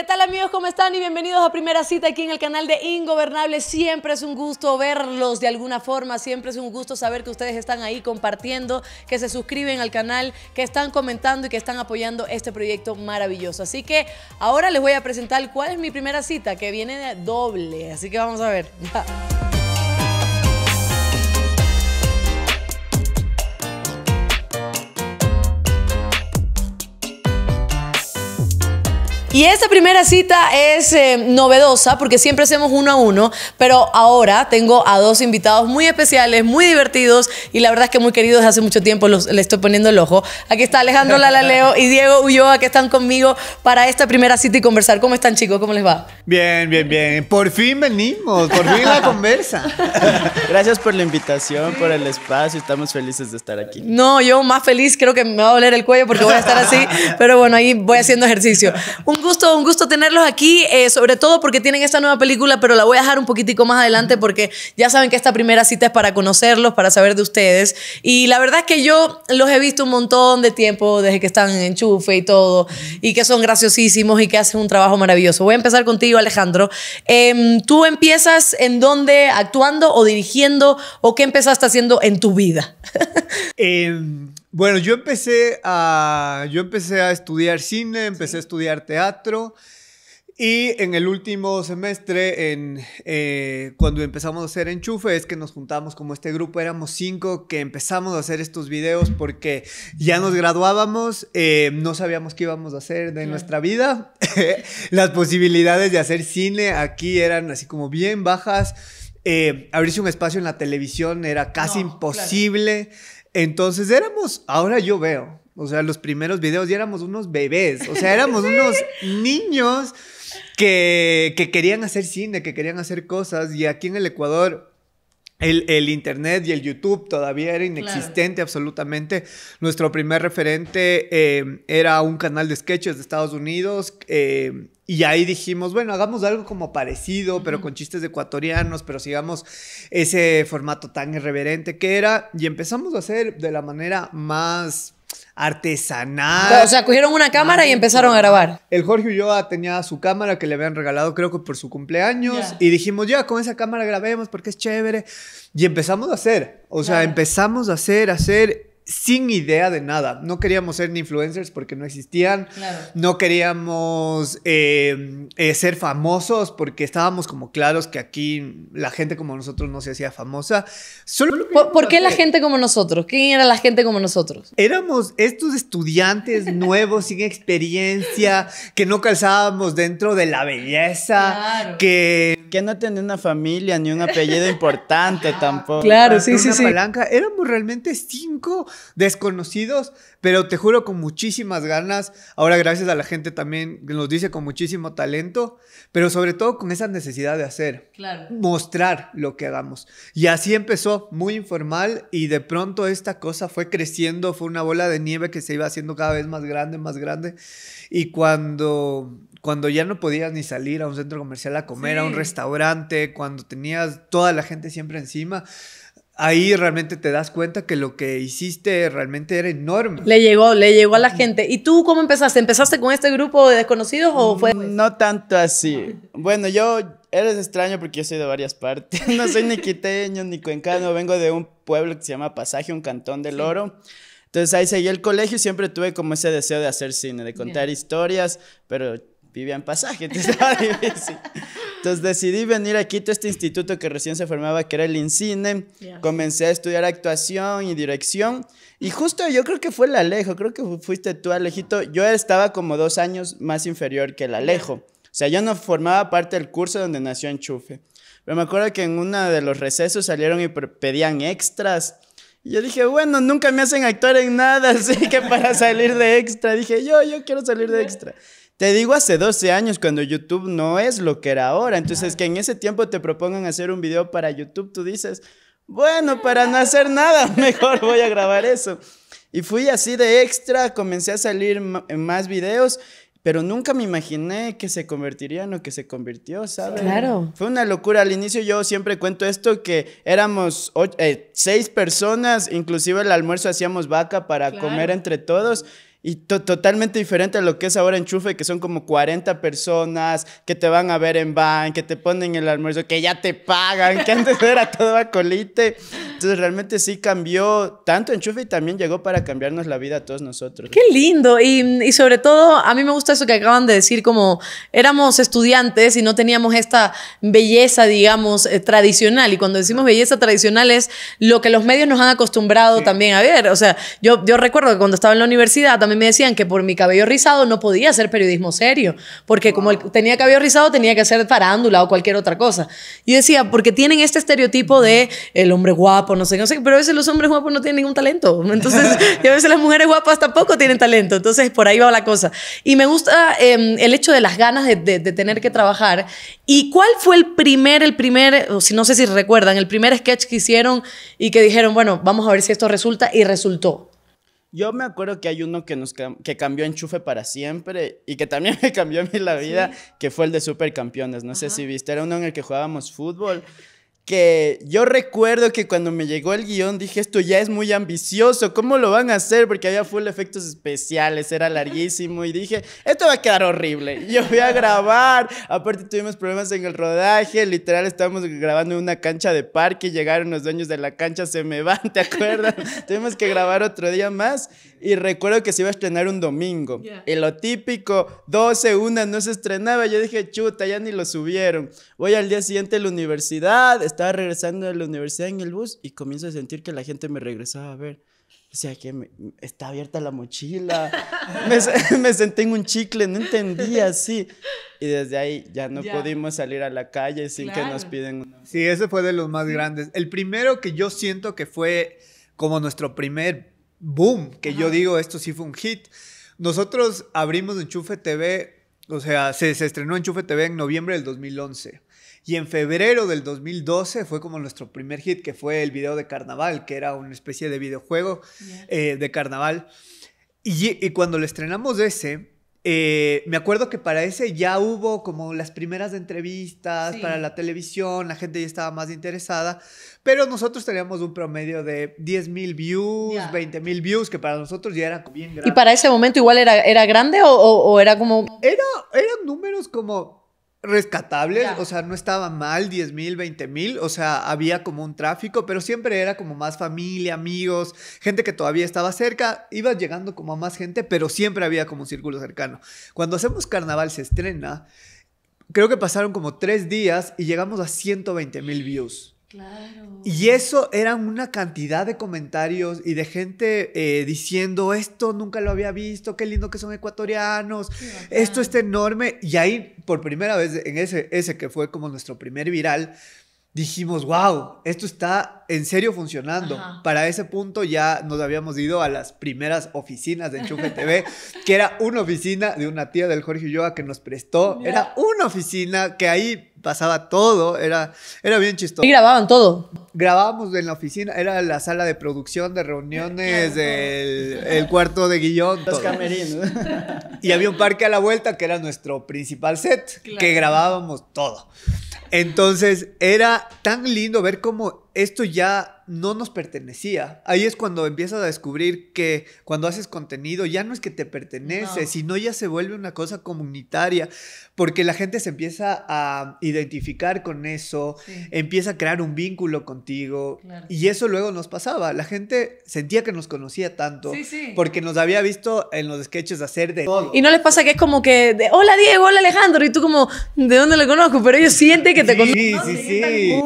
¿Qué tal amigos? ¿Cómo están? Y bienvenidos a Primera Cita aquí en el canal de Ingobernable. Siempre es un gusto verlos de alguna forma, siempre es un gusto saber que ustedes están ahí compartiendo, que se suscriben al canal, que están comentando y que están apoyando este proyecto maravilloso. Así que ahora les voy a presentar cuál es mi primera cita, que viene de doble. Así que vamos a ver. Y esta primera cita es eh, novedosa porque siempre hacemos uno a uno, pero ahora tengo a dos invitados muy especiales, muy divertidos y la verdad es que muy queridos hace mucho tiempo, los, les estoy poniendo el ojo. Aquí está Alejandro Lalaleo y Diego Ulloa que están conmigo para esta primera cita y conversar. ¿Cómo están chicos? ¿Cómo les va? Bien, bien, bien. Por fin venimos, por fin la conversa. Gracias por la invitación, por el espacio, estamos felices de estar aquí. No, yo más feliz, creo que me va a doler el cuello porque voy a estar así, pero bueno, ahí voy haciendo ejercicio. Un un gusto, un gusto tenerlos aquí, eh, sobre todo porque tienen esta nueva película, pero la voy a dejar un poquitico más adelante porque ya saben que esta primera cita es para conocerlos, para saber de ustedes. Y la verdad es que yo los he visto un montón de tiempo desde que están en enchufe y todo, y que son graciosísimos y que hacen un trabajo maravilloso. Voy a empezar contigo, Alejandro. Em, ¿Tú empiezas en dónde, actuando o dirigiendo, o qué empezaste haciendo en tu vida? eh, bueno, yo empecé a, yo empecé a estudiar cine, empecé a estudiar teatro. Y en el último semestre, eh, cuando empezamos a hacer enchufe, es que nos juntamos como este grupo, éramos cinco que empezamos a hacer estos videos porque ya nos graduábamos, eh, no sabíamos qué íbamos a hacer de nuestra vida. Las posibilidades de hacer cine aquí eran así como bien bajas. Eh, abrirse un espacio en la televisión era casi imposible. Entonces éramos, ahora yo veo, o sea, los primeros videos ya éramos unos bebés, o sea, éramos unos niños que, querían hacer cine, que querían hacer cosas y aquí en el Ecuador el, internet y el YouTube todavía era inexistente absolutamente. Nuestro primer referente eh, era un canal de sketches de Estados Unidos eh, y ahí dijimos, bueno, hagamos algo como parecido, pero con chistes ecuatorianos, pero sigamos ese formato tan irreverente que era. Y empezamos a hacer de la manera más artesanal. O sea, cogieron una cámara y empezaron a grabar. El Jorge Ulloa tenía su cámara que le habían regalado creo que por su cumpleaños y dijimos, ya, con esa cámara grabemos porque es chévere. Y empezamos a hacer, o sea, empezamos a hacer, a hacer sin idea de nada. No queríamos ser ni influencers porque no existían. No queríamos em, eh, ser famosos porque estábamos como claros que aquí la gente como nosotros no se hacía famosa. ¿Por, qué la gente como nosotros? ¿Quién era la gente como nosotros? Éramos estos estudiantes nuevos, sin experiencia, que no calzábamos dentro de la belleza, que... no tenían una familia ni un apellido importante tampoco. Claro, sí, sí, Éramos realmente cinco desconocidos, pero te juro con muchísimas ganas. Ahora gracias a la gente también nos dice con muchísimo talento, pero sobre todo con esa necesidad de hacer, mostrar lo que hagamos. Y así empezó, muy informal, y de pronto esta cosa fue creciendo, fue una bola de nieve que se iba haciendo cada vez más grande, más grande. Y cuando cuando ya no podías ni salir a un centro comercial a comer, a un restaurante, cuando tenías toda la gente siempre encima, ahí realmente te das cuenta que lo que hiciste realmente era enorme. Le llegó, le llegó a la gente. ¿Y tú cómo empezaste? ¿Empezaste con este grupo de desconocidos o fue...? No tanto así. Bueno, yo eres extraño porque yo soy de varias partes. No soy ni quiteño ni cuencano, vengo de un pueblo que se llama Pasaje, un cantón del Oro. Entonces ahí seguí el colegio y siempre tuve como ese deseo de hacer cine, de contar historias, pero vivía en pasaje, entonces Entonces decidí venir aquí a este instituto que recién se formaba, que era el INCINE. Comencé a estudiar actuación y dirección. Y justo yo creo que fue el Alejo, creo que fuiste tú, Alejito. Yo estaba como dos años más inferior que el Alejo. O sea, yo no formaba parte del curso donde nació Enchufe. Pero me acuerdo que en uno de los recesos salieron y pedían extras. Y yo dije, bueno, nunca me hacen actuar en nada, así que para salir de extra, dije, yo, yo quiero salir de extra. Te digo hace 12 años cuando YouTube no es lo que era ahora. Entonces, que en ese tiempo te propongan hacer un video para YouTube, tú dices, bueno, para no hacer nada, mejor voy a grabar eso. Y fui así de extra, comencé a salir en más videos, pero nunca me imaginé que se convertiría en lo que se convirtió, ¿sabes? Claro. Fue una locura. Al inicio yo siempre cuento esto, que éramos eh, seis personas, inclusive el almuerzo hacíamos vaca para comer entre todos. Y totalmente diferente a lo que es ahora Enchufe, que son como 40 personas que te van a ver en van, que te ponen el almuerzo, que ya te pagan, que antes era todo a colite. Entonces realmente sí cambió tanto enchufe y también llegó para cambiarnos la vida a todos nosotros. Qué lindo. Y, sobre todo, a mí me gusta eso que acaban de decir, como éramos estudiantes y no teníamos esta belleza, digamos, eh, tradicional. Y cuando decimos belleza tradicional es lo que los medios nos han acostumbrado también a ver. O sea, yo, yo recuerdo que cuando estaba en la universidad también me decían que por mi cabello rizado no podía hacer periodismo serio, porque como tenía cabello rizado tenía que hacer farándula o cualquier otra cosa. Y decía, porque tienen este estereotipo de el hombre guapo, no sé, no sé, pero a veces los hombres guapos no tienen ningún talento. Entonces, y a veces las mujeres guapas tampoco tienen talento. Entonces, por ahí va la cosa. Y me gusta em, el hecho de las ganas de, tener que trabajar. ¿Y cuál fue el primer, el primer, o si no sé si recuerdan, el primer sketch que hicieron y que dijeron, bueno, vamos a ver si esto resulta y resultó? Yo me acuerdo que hay uno que, nos, que cambió enchufe para siempre y que también me cambió a mí la vida, que fue el de Supercampeones. No sé si viste, era uno en el que jugábamos fútbol que yo recuerdo que cuando me llegó el guión dije, esto ya es muy ambicioso, ¿cómo lo van a hacer? Porque había full efectos especiales, era larguísimo y dije, esto va a quedar horrible, yo voy a grabar, aparte tuvimos problemas en el rodaje, literal estábamos grabando en una cancha de parque, llegaron los dueños de la cancha, se me van, ¿te acuerdas? tuvimos que grabar otro día más y recuerdo que se iba a estrenar un domingo. Y lo típico, 12, una, no se estrenaba. Yo dije, chuta, ya ni lo subieron. Voy al día siguiente a la universidad, estaba regresando de la universidad en el bus y comienzo a sentir que la gente me regresaba a ver. O sea, que está abierta la mochila. me, senté en un chicle, no entendía así. Y desde ahí ya no pudimos salir a la calle sin que nos piden una. Sí, ese fue de los más grandes. El primero que yo siento que fue como nuestro primer boom, que yo digo, esto sí fue un hit. Nosotros abrimos Enchufe TV, o sea, se, se estrenó Enchufe TV en noviembre del 2011. Y en febrero del 2012 fue como nuestro primer hit, que fue el video de carnaval, que era una especie de videojuego eh, de carnaval. Y, y, cuando le estrenamos ese, eh, me acuerdo que para ese ya hubo como las primeras entrevistas para la televisión, la gente ya estaba más interesada, pero nosotros teníamos un promedio de 10.000 views, 20.000 mil views, que para nosotros ya era bien grande. ¿Y para ese momento igual era, era grande o, era como...? Era, eran números como Rescatable, o sea, no estaba mal 10 mil, 20 mil, o sea, había como un tráfico, pero siempre era como más familia, amigos, gente que todavía estaba cerca, iba llegando como a más gente, pero siempre había como un círculo cercano. Cuando hacemos carnaval se estrena, creo que pasaron como tres días y llegamos a 120 mil views. Claro. Y eso eran una cantidad de comentarios y de gente eh, diciendo, esto nunca lo había visto, qué lindo que son ecuatorianos, esto está enorme. Y ahí, por primera vez, en ese, ese que fue como nuestro primer viral, dijimos, wow, esto está en serio funcionando. Para ese punto ya nos habíamos ido a las primeras oficinas de Enchufe TV, que era una oficina de una tía del Jorge Ulloa que nos prestó, era una oficina que ahí pasaba todo, era, era bien chistoso. Y grababan todo. Grabábamos en la oficina, era la sala de producción, de reuniones, el, cuarto de todo. Los Y había un parque a la vuelta que era nuestro principal set, que grabábamos todo. Entonces era tan lindo ver cómo esto ya no nos pertenecía. Ahí es cuando empiezas a descubrir que cuando haces contenido ya no es que te pertenece, sino ya se vuelve una cosa comunitaria, porque la gente se empieza a identificar con eso, empieza a crear un vínculo contigo, y eso luego nos pasaba. La gente sentía que nos conocía tanto, porque nos había visto en los sketches hacer de todo. Y no les pasa que es como que, hola Diego, hola Alejandro, y tú como, ¿de dónde lo conozco? Pero ellos sienten que te conocen. Sí, sí, sí.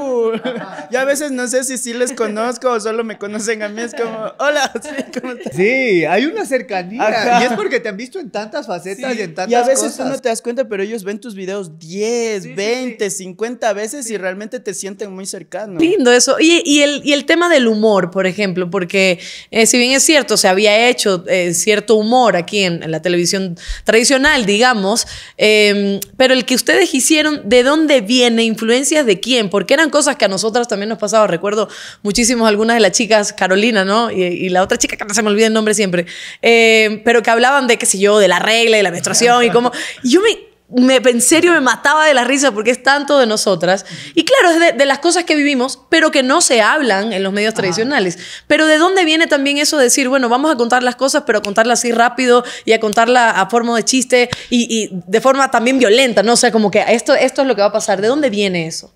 a veces no sé si sí les conozco o solo me conocen a mí. Es como, hola, ¿cómo estás? Sí, hay una cercanía. Y es porque te han visto en tantas facetas y en tantas cosas. Y a veces tú no te das cuenta, pero ellos ven tus videos 10, 20, 50 veces y realmente te sienten muy cercano. Lindo eso. Y, el, y el tema del humor, por ejemplo, porque eh, si bien es cierto, se había hecho eh, cierto humor aquí en, la televisión tradicional, digamos, em, pero el que ustedes hicieron, ¿de dónde viene? ¿Influencias de quién? Porque eran cosas que a nosotras también nos pasaba Recuerdo muchísimos algunas de las chicas, Carolina, ¿no? Y, la otra chica que no se me olvida el nombre siempre, eh, pero que hablaban de, qué sé yo, de la regla y la menstruación y cómo. yo me. Me, en serio me mataba de la risa porque es tanto de nosotras. Y claro, es de, las cosas que vivimos, pero que no se hablan en los medios tradicionales. Pero de dónde viene también eso de decir, bueno, vamos a contar las cosas, pero a contarlas así rápido y a contarla a forma de chiste y, de forma también violenta, ¿no? O sea, como que esto, esto es lo que va a pasar. ¿De dónde viene eso?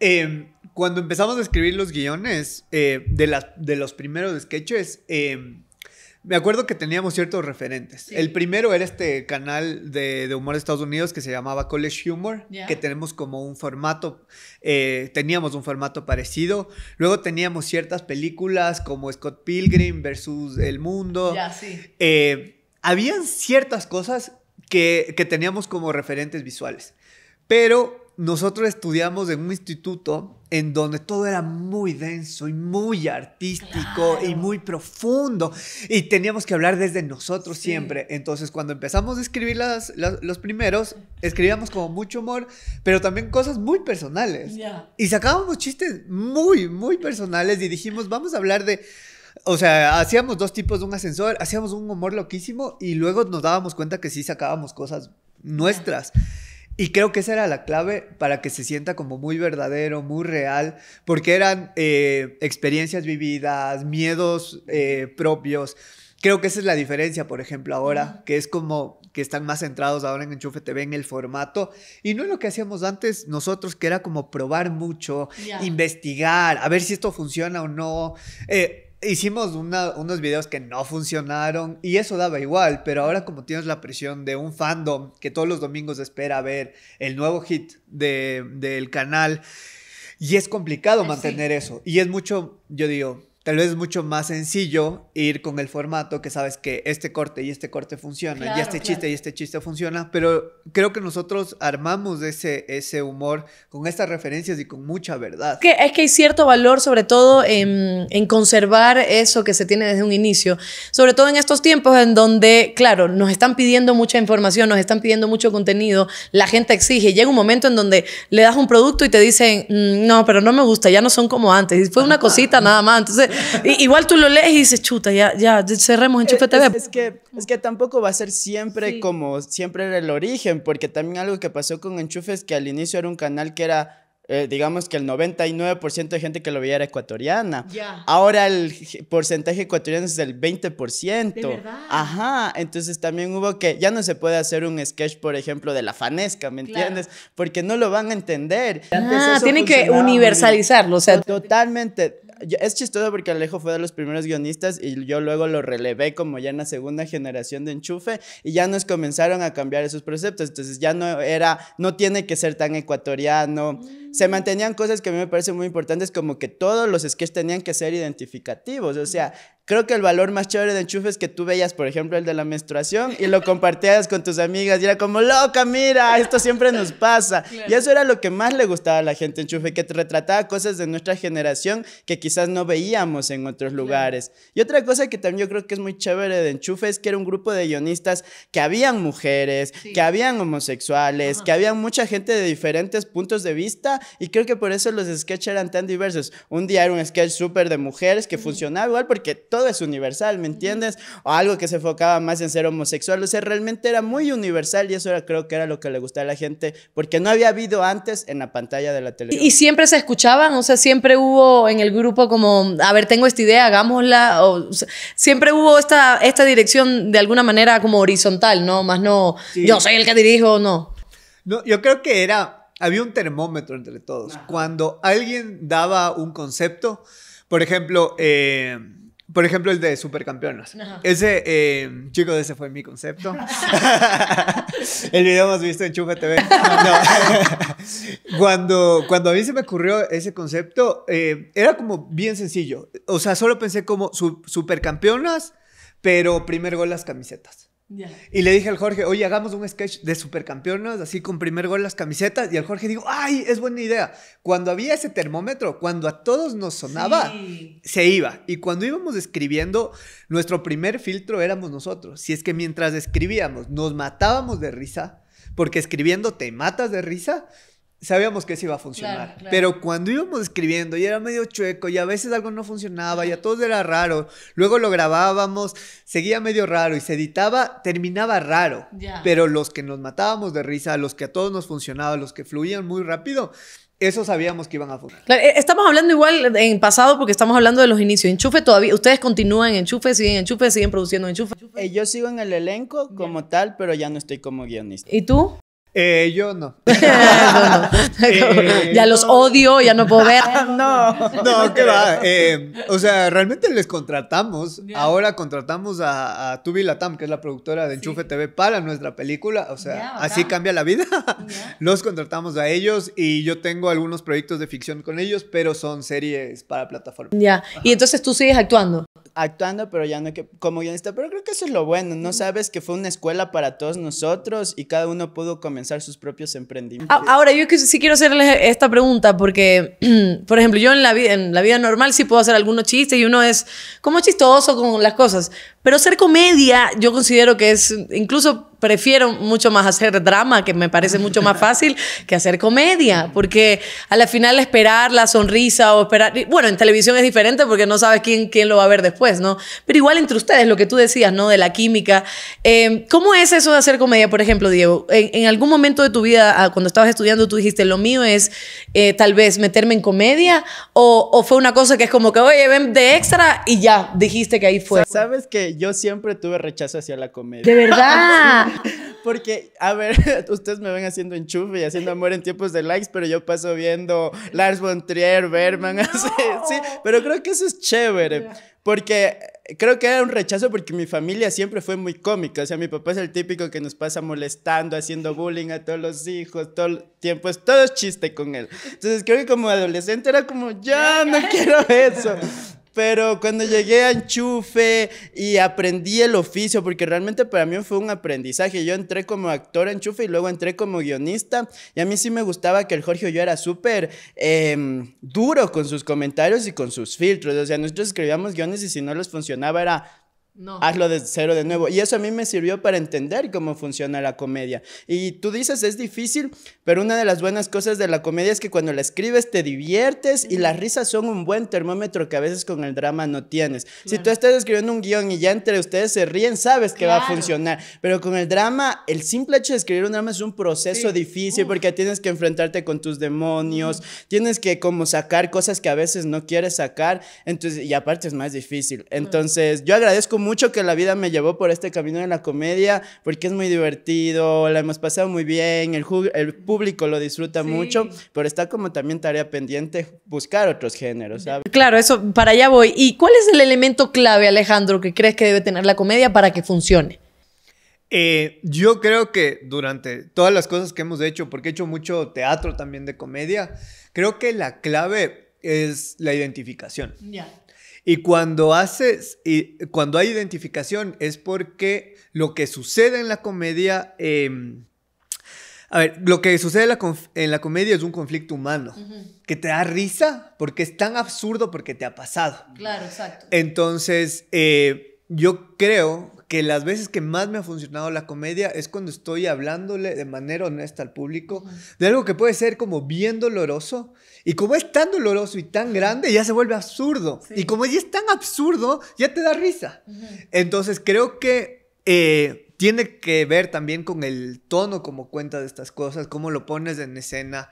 Eh, cuando empezamos a escribir los guiones eh, de, las, de los primeros sketches, em, me acuerdo que teníamos ciertos referentes. El primero era este canal de, humor de Estados Unidos que se llamaba College Humor, que tenemos como un formato, eh, teníamos un formato parecido. Luego teníamos ciertas películas como Scott Pilgrim versus El Mundo. Eh, habían ciertas cosas que, que teníamos como referentes visuales, pero nosotros estudiamos en un instituto en donde todo era muy denso y muy artístico y muy profundo y teníamos que hablar desde nosotros siempre. Entonces cuando empezamos a escribir las, los primeros, escribíamos como mucho humor, pero también cosas muy personales. Y sacábamos chistes muy, muy personales y dijimos, vamos a hablar de... O sea, hacíamos dos tipos de un ascensor, hacíamos un humor loquísimo y luego nos dábamos cuenta que sí sacábamos cosas nuestras. Y creo que esa era la clave para que se sienta como muy verdadero, muy real, porque eran eh, experiencias vividas, miedos eh, propios. Creo que esa es la diferencia, por ejemplo, ahora, que es como que están más centrados ahora en Enchufe TV en el formato y no en lo que hacíamos antes nosotros, que era como probar mucho, investigar, a ver si esto funciona o no. Eh, hicimos unos videos que no funcionaron y eso daba igual, pero ahora como tienes la presión de un fandom que todos los domingos espera ver el nuevo hit del canal y es complicado eh, mantener eso y es mucho, yo digo, tal vez es mucho más sencillo ir con el formato que sabes que este corte y este corte funciona, y este chiste y este chiste funciona, pero creo que nosotros armamos ese, ese humor con estas referencias y con mucha verdad. Que es que hay cierto valor, sobre todo en, en conservar eso que se tiene desde un inicio, sobre todo en estos tiempos en donde, claro, nos están pidiendo mucha información, nos están pidiendo mucho contenido, la gente exige, llega un momento en donde le das un producto y te dicen, mm, no, pero no me gusta, ya no son como antes, y fue una cosita nada más, entonces Igual tú lo lees y dices, chuta, ya, ya, cerremos Enchufe eh, TV. Es, que, es que tampoco va a ser siempre como siempre era el origen, porque también algo que pasó con enchufes es que al inicio era un canal que era eh, digamos que el 99% de gente que lo veía era ecuatoriana. Ahora el porcentaje ecuatoriano es del 20%. Ajá, entonces también hubo que, ya no se puede hacer un sketch, por ejemplo, de la fanesca, ¿me entiendes? Porque no lo van a entender. ah, tienen que universalizarlo, o sea. Totalmente es chistoso porque Alejo fue de los primeros guionistas y yo luego lo relevé como ya en la segunda generación de Enchufe y ya nos comenzaron a cambiar esos preceptos. Entonces ya no era, no tiene que ser tan ecuatoriano. Mm. Se mantenían cosas que a mí me parecen muy importantes como que todos los sketches tenían que ser identificativos. O sea, Creo que el valor más chévere de enchufe es que tú veías, por ejemplo, el de la menstruación y lo compartías con tus amigas y era como, loca, mira, esto siempre nos pasa. Y eso era lo que más le gustaba a la gente enchufe, que retrataba cosas de nuestra generación que quizás no veíamos en otros lugares. Y otra cosa que también yo creo que es muy chévere de enchufe es que era un grupo de guionistas que habían mujeres, que habían homosexuales, que habían mucha gente de diferentes puntos de vista y creo que por eso los sketches eran tan diversos. Un día era un sketch súper de mujeres que funcionaba igual porque todo es universal, ¿me entiendes? O algo que se enfocaba más en ser homosexual, o sea, realmente era muy universal y eso creo que era lo que le gustaba a la gente, porque no había habido antes en la pantalla de la televisión. Y, siempre se escuchaban, o sea, siempre hubo en el grupo como, a ver, tengo esta idea, hagámosla, o, siempre hubo esta, esta dirección de alguna manera como horizontal, ¿no? Más no, yo soy el que dirijo, no. No, yo creo que era, había un termómetro entre todos. Cuando alguien daba un concepto, por ejemplo, eh, por ejemplo, el de Supercampeonas. Ese, eh, chico chicos, ese fue mi concepto. el video más visto en Chufa TV. cuando, cuando a mí se me ocurrió ese concepto, eh, era como bien sencillo. O sea, solo pensé como Supercampeonas, pero primero las camisetas. Y le dije al Jorge, oye, hagamos un sketch de supercampeonas, así con primer gol las camisetas. Y al Jorge digo, ay, es buena idea. Cuando había ese termómetro, cuando a todos nos sonaba, se iba. Y cuando íbamos escribiendo, nuestro primer filtro éramos nosotros. Si es que mientras escribíamos nos matábamos de risa, porque escribiendo te matas de risa, sabíamos que eso iba a funcionar. Pero cuando íbamos escribiendo y era medio chueco y a veces algo no funcionaba y a todos era raro, luego lo grabábamos, seguía medio raro y se editaba, terminaba raro. Pero los que nos matábamos de risa, los que a todos nos funcionaba, los que fluían muy rápido, eso sabíamos que iban a funcionar. E, estamos hablando igual en pasado porque estamos hablando de los inicios. Enchufe todavía, ustedes continúan en enchufe, siguen en enchufe, siguen produciendo enchufe. Eh, yo sigo en el elenco como tal, pero ya no estoy como guionista. ¿Y tú? Eh, yo no. Ah, eh, ya los odio, ya no puedo ver. Ah, no. No, qué va. Eh, o sea, realmente les contratamos. Ahora contratamos a, a, Tubi Latam, que es la productora de Enchufe TV, para nuestra película. O sea, así cambia la vida. Los contratamos a ellos y yo tengo algunos proyectos de ficción con ellos, pero son series para plataforma. Ya. Y entonces tú sigues actuando actuando, pero ya no que, como guionista. Pero creo que eso es lo bueno, ¿no? Sabes que fue una escuela para todos nosotros y cada uno pudo comenzar sus propios emprendimientos. Ahora, yo sí quiero hacerles esta pregunta porque, por ejemplo, yo en la, vida, en la vida normal sí puedo hacer algunos chistes y uno es como chistoso con las cosas, pero ser comedia yo considero que es incluso prefiero mucho más hacer drama, que me parece mucho más fácil que hacer comedia, porque a la final esperar la sonrisa o esperar, bueno, en televisión es diferente porque no sabes quién, quién lo va a ver después, ¿no? Pero igual entre ustedes, lo que tú decías, ¿no? De la química. Em, ¿Cómo es eso de hacer comedia, por ejemplo, Diego? En, algún momento de tu vida, ah, cuando estabas estudiando, tú dijiste, lo mío es eh, tal vez meterme en comedia, o, o fue una cosa que es como que, oye, ven de extra y ya, dijiste que ahí fue. Sabes que yo siempre tuve rechazo hacia la comedia. De verdad. Porque, a ver, ustedes me ven haciendo enchufe y haciendo amor en tiempos de likes, pero yo paso viendo Lars von Trier, Berman, así, sí. Pero creo que eso es chévere. Porque creo que era un rechazo porque mi familia siempre fue muy cómica. O sea, mi papá es el típico que nos pasa molestando, haciendo bullying a todos los hijos, todo el tiempo. Es todo chiste con él. Entonces creo que como adolescente era como, ya no quiero eso. Pero cuando llegué a Enchufe y aprendí el oficio, porque realmente para mí fue un aprendizaje. Yo entré como actor Enchufe y luego entré como guionista. Y a mí sí me gustaba que el Jorge yo era súper em, duro con sus comentarios y con sus filtros. O sea, nosotros escribíamos guiones y si no les funcionaba era Hazlo de cero de nuevo. Y eso a mí me sirvió para entender cómo funciona la comedia. Y tú dices, es difícil, pero una de las buenas cosas de la comedia es que cuando la escribes te diviertes y las risas son un buen termómetro que a veces con el drama no tienes. Si tú estás escribiendo un guión y ya entre ustedes se ríen, sabes que va a funcionar. Pero con el drama, el simple hecho de escribir un drama es un proceso difícil porque tienes que enfrentarte con tus demonios, tienes que como sacar cosas que a veces no quieres sacar. Entonces, y aparte es más difícil. Entonces, yo agradezco mucho que la vida me llevó por este camino de la comedia, porque es muy divertido, la hemos pasado muy bien, el, público lo disfruta mucho, pero está como también tarea pendiente buscar otros géneros, ¿sabes? Claro, eso, para allá voy. ¿Y cuál es el elemento clave, Alejandro, que crees que debe tener la comedia para que funcione? Eh, yo creo que durante todas las cosas que hemos hecho, porque he hecho mucho teatro también de comedia, creo que la clave es la identificación. Yeah. Y cuando haces, y cuando hay identificación es porque lo que sucede en la comedia, em, a ver, lo que sucede en la, comedia es un conflicto humano, que te da risa porque es tan absurdo porque te ha pasado. Claro, exacto. Entonces, eh, yo creo que las veces que más me ha funcionado la comedia es cuando estoy hablándole de manera honesta al público de algo que puede ser como bien doloroso. Y como es tan doloroso y tan grande, ya se vuelve absurdo. Y como ya es tan absurdo, ya te da risa. Entonces creo que... Eh, tiene que ver también con el tono como cuenta de estas cosas, cómo lo pones en escena.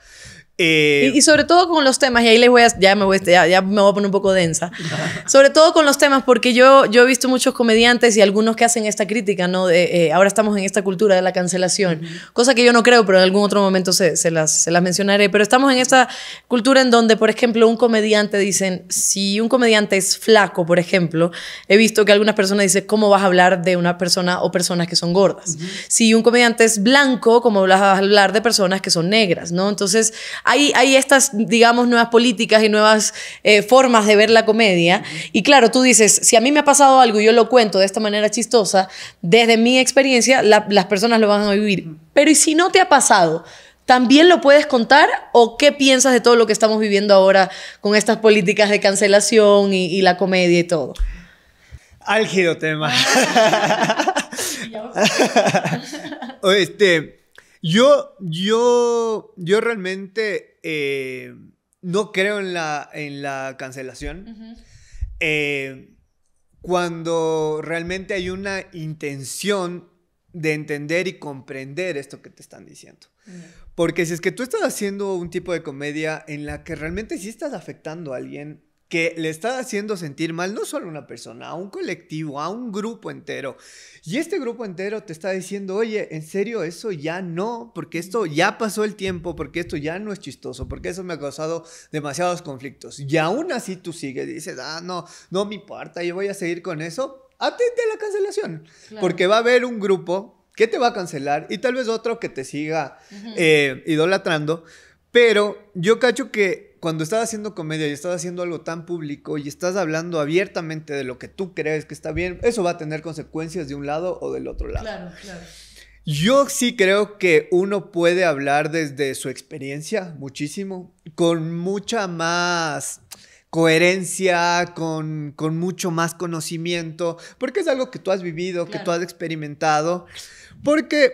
Eh, y, sobre todo con los temas, y ahí les voy a, ya, me voy, ya, me voy a poner un poco densa, sobre todo con los temas, porque yo, yo he visto muchos comediantes y algunos que hacen esta crítica, ¿no? De, eh, ahora estamos en esta cultura de la cancelación, cosa que yo no creo, pero en algún otro momento se, se, las, se las mencionaré, pero estamos en esta cultura en donde, por ejemplo, un comediante dicen, si un comediante es flaco, por ejemplo, he visto que algunas personas dicen, ¿cómo vas a hablar de una persona o personas que que son gordas. Si un comediante es blanco, como vas a hablar de personas que son negras, ¿no? Entonces, hay, hay estas, digamos, nuevas políticas y nuevas eh, formas de ver la comedia. Y claro, tú dices, si a mí me ha pasado algo y yo lo cuento de esta manera chistosa, desde mi experiencia, las personas lo van a vivir. Pero ¿y si no te ha pasado? ¿También lo puedes contar? ¿O qué piensas de todo lo que estamos viviendo ahora con estas políticas de cancelación y, y la comedia y todo? Álgido tema. yo. este, yo, yo, yo realmente eh, no creo en la, en la cancelación. Eh, cuando realmente hay una intención de entender y comprender esto que te están diciendo. Porque si es que tú estás haciendo un tipo de comedia en la que realmente sí estás afectando a alguien, que le está haciendo sentir mal no solo a una persona, a un colectivo, a un grupo entero. Y este grupo entero te está diciendo, oye, en serio, eso ya no, porque esto ya pasó el tiempo, porque esto ya no es chistoso, porque eso me ha causado demasiados conflictos. Y aún así tú sigues dices, ah, no, no me importa, yo voy a seguir con eso. Atente a la cancelación, porque va a haber un grupo que te va a cancelar y tal vez otro que te siga eh, idolatrando. Pero yo cacho que cuando estás haciendo comedia y estás haciendo algo tan público y estás hablando abiertamente de lo que tú crees que está bien, eso va a tener consecuencias de un lado o del otro lado. Claro, claro. Yo sí creo que uno puede hablar desde su experiencia muchísimo, con mucha más coherencia, con, con mucho más conocimiento, porque es algo que tú has vivido, que tú has experimentado, porque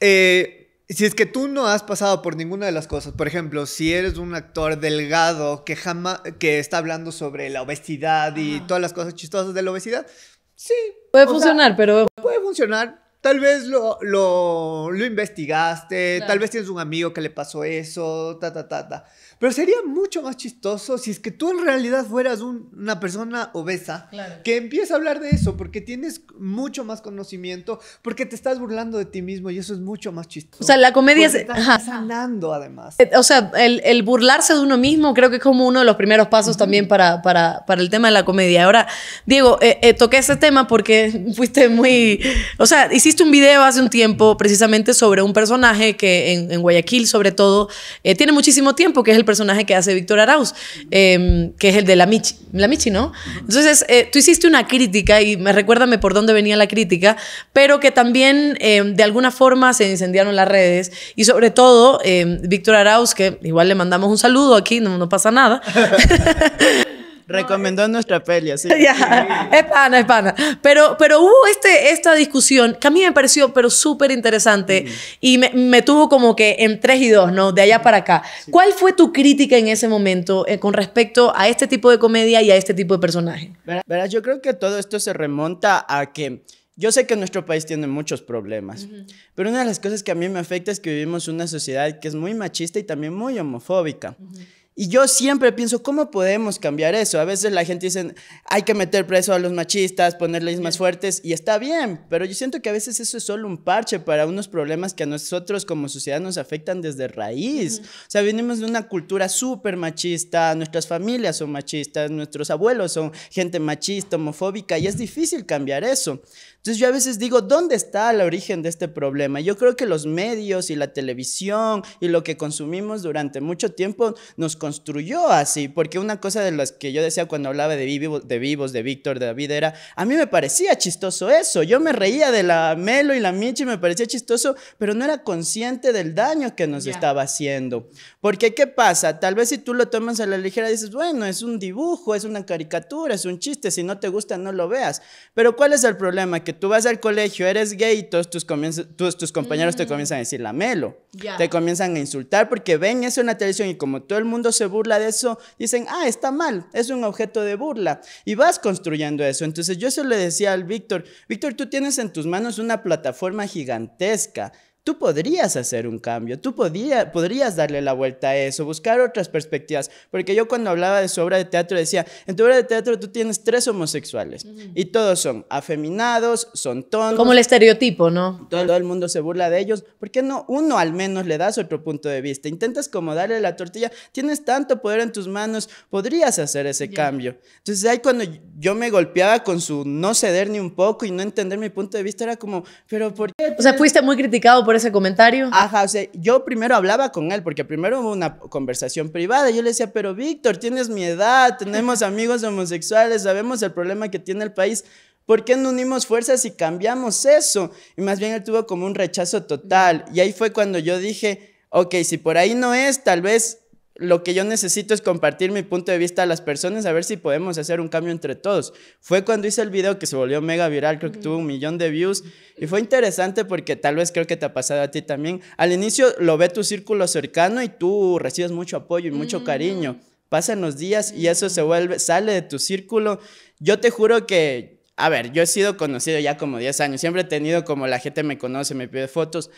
eh, si es que tú no has pasado por ninguna de las cosas, por ejemplo, si eres un actor delgado que jamás, que está hablando sobre la obesidad y todas las cosas chistosas de la obesidad, sí. Puede funcionar, pero... Puede funcionar. Tal vez lo, lo, investigaste, tal vez tienes un amigo que le pasó eso, ta, ta, ta, ta. Pero sería mucho más chistoso si es que tú en realidad fueras una persona obesa que empieza a hablar de eso porque tienes mucho más conocimiento, porque te estás burlando de ti mismo y eso es mucho más chistoso. O sea, la comedia porque Estás sanando además. Eh, o sea, el, el, burlarse de uno mismo creo que es como uno de los primeros pasos también para, para, para, el tema de la comedia. Ahora, Diego, eh, eh, toqué ese tema porque fuiste muy... O sea, hiciste un video hace un tiempo precisamente sobre un personaje que en, en Guayaquil sobre todo tiene muchísimo tiempo, que es el personaje que hace Víctor Arauz, em, que es el de la Michi, la Michi ¿no? Entonces, eh, tú hiciste una crítica, y me recuérdame por dónde venía la crítica, pero que también em, de alguna forma se incendiaron las redes, y sobre todo em, Víctor Arauz, que igual le mandamos un saludo aquí, no pasa nada, Recomendó eh, nuestra peli, así. Espana, espana. Pero, pero hubo este, esta discusión que a mí me pareció, pero súper interesante y me, tuvo como que en tres y dos, ¿no? De allá para acá. ¿Cuál fue tu crítica en ese momento eh, con respecto a este tipo de comedia y a este tipo de personaje? Verás, yo creo que todo esto se remonta a que yo sé que nuestro país tiene muchos problemas, pero una de las cosas que a mí me afecta es que vivimos una sociedad que es muy machista y también muy homofóbica. Y yo siempre pienso, ¿cómo podemos cambiar eso? A veces la gente dice, hay que meter preso a los machistas, poner leyes más fuertes, y está bien, pero yo siento que a veces eso es solo un parche para unos problemas que a nosotros como sociedad nos afectan desde raíz. O sea, venimos de una cultura súper machista, nuestras familias son machistas, nuestros abuelos son gente machista, homofóbica, y es difícil cambiar eso. Entonces yo a veces digo, ¿dónde está el origen de este problema? Yo creo que los medios y la televisión y lo que consumimos durante mucho tiempo nos construyó así, porque una cosa de las que yo decía cuando hablaba de, vivo, de vivos, de Víctor, de David, era, a mí me parecía chistoso eso, yo me reía de la Melo y la Michi, me parecía chistoso, pero no era consciente del daño que nos estaba haciendo. Porque ¿qué pasa? Tal vez si tú lo tomas a la ligera dices, bueno, es un dibujo, es una caricatura, es un chiste, si no te gusta no lo veas, pero ¿cuál es el problema? Que tú vas al colegio, eres gay y todos tus, compañeros te mm. comienzan a decir lamelo. Te comienzan a insultar porque ven eso en la televisión y como todo el mundo se burla de eso, dicen, ah, está mal, es un objeto de burla. Y vas construyendo eso. Entonces yo se le decía al Víctor, Víctor, tú tienes en tus manos una plataforma gigantesca tú podrías hacer un cambio, tú podía, podrías darle la vuelta a eso, buscar otras perspectivas, porque yo cuando hablaba de su obra de teatro decía, en tu obra de teatro tú tienes tres homosexuales y todos son afeminados, son tontos. Como el estereotipo, ¿no? Todo, el mundo se burla de ellos, ¿por qué no uno al menos le das otro punto de vista? Intentas como darle la tortilla, tienes tanto poder en tus manos, podrías hacer ese cambio. Entonces ahí cuando yo me golpeaba con su no ceder ni un poco y no entender mi punto de vista era como, pero ¿por qué? O sea, fuiste muy criticado por ese comentario? Ajá, o sea, yo primero hablaba con él, porque primero hubo una conversación privada. Yo le decía, pero Víctor, tienes mi edad, tenemos amigos homosexuales, sabemos el problema que tiene el país. ¿Por qué no unimos fuerzas y cambiamos eso? Y más bien él tuvo como un rechazo total. Y ahí fue cuando yo dije, ok, si por ahí no es, tal vez lo que yo necesito es compartir mi punto de vista a las personas, a ver si podemos hacer un cambio entre todos. Fue cuando hice el video que se volvió mega viral, creo que tuvo un millón de views y fue interesante porque tal vez creo que te ha pasado a ti también. Al inicio lo ve tu círculo cercano y tú recibes mucho apoyo y mucho cariño. Pasan los días y eso se vuelve, sale de tu círculo. Yo te juro que, a ver, yo he sido conocido ya como 10 años, siempre he tenido como la gente me conoce, me pide fotos.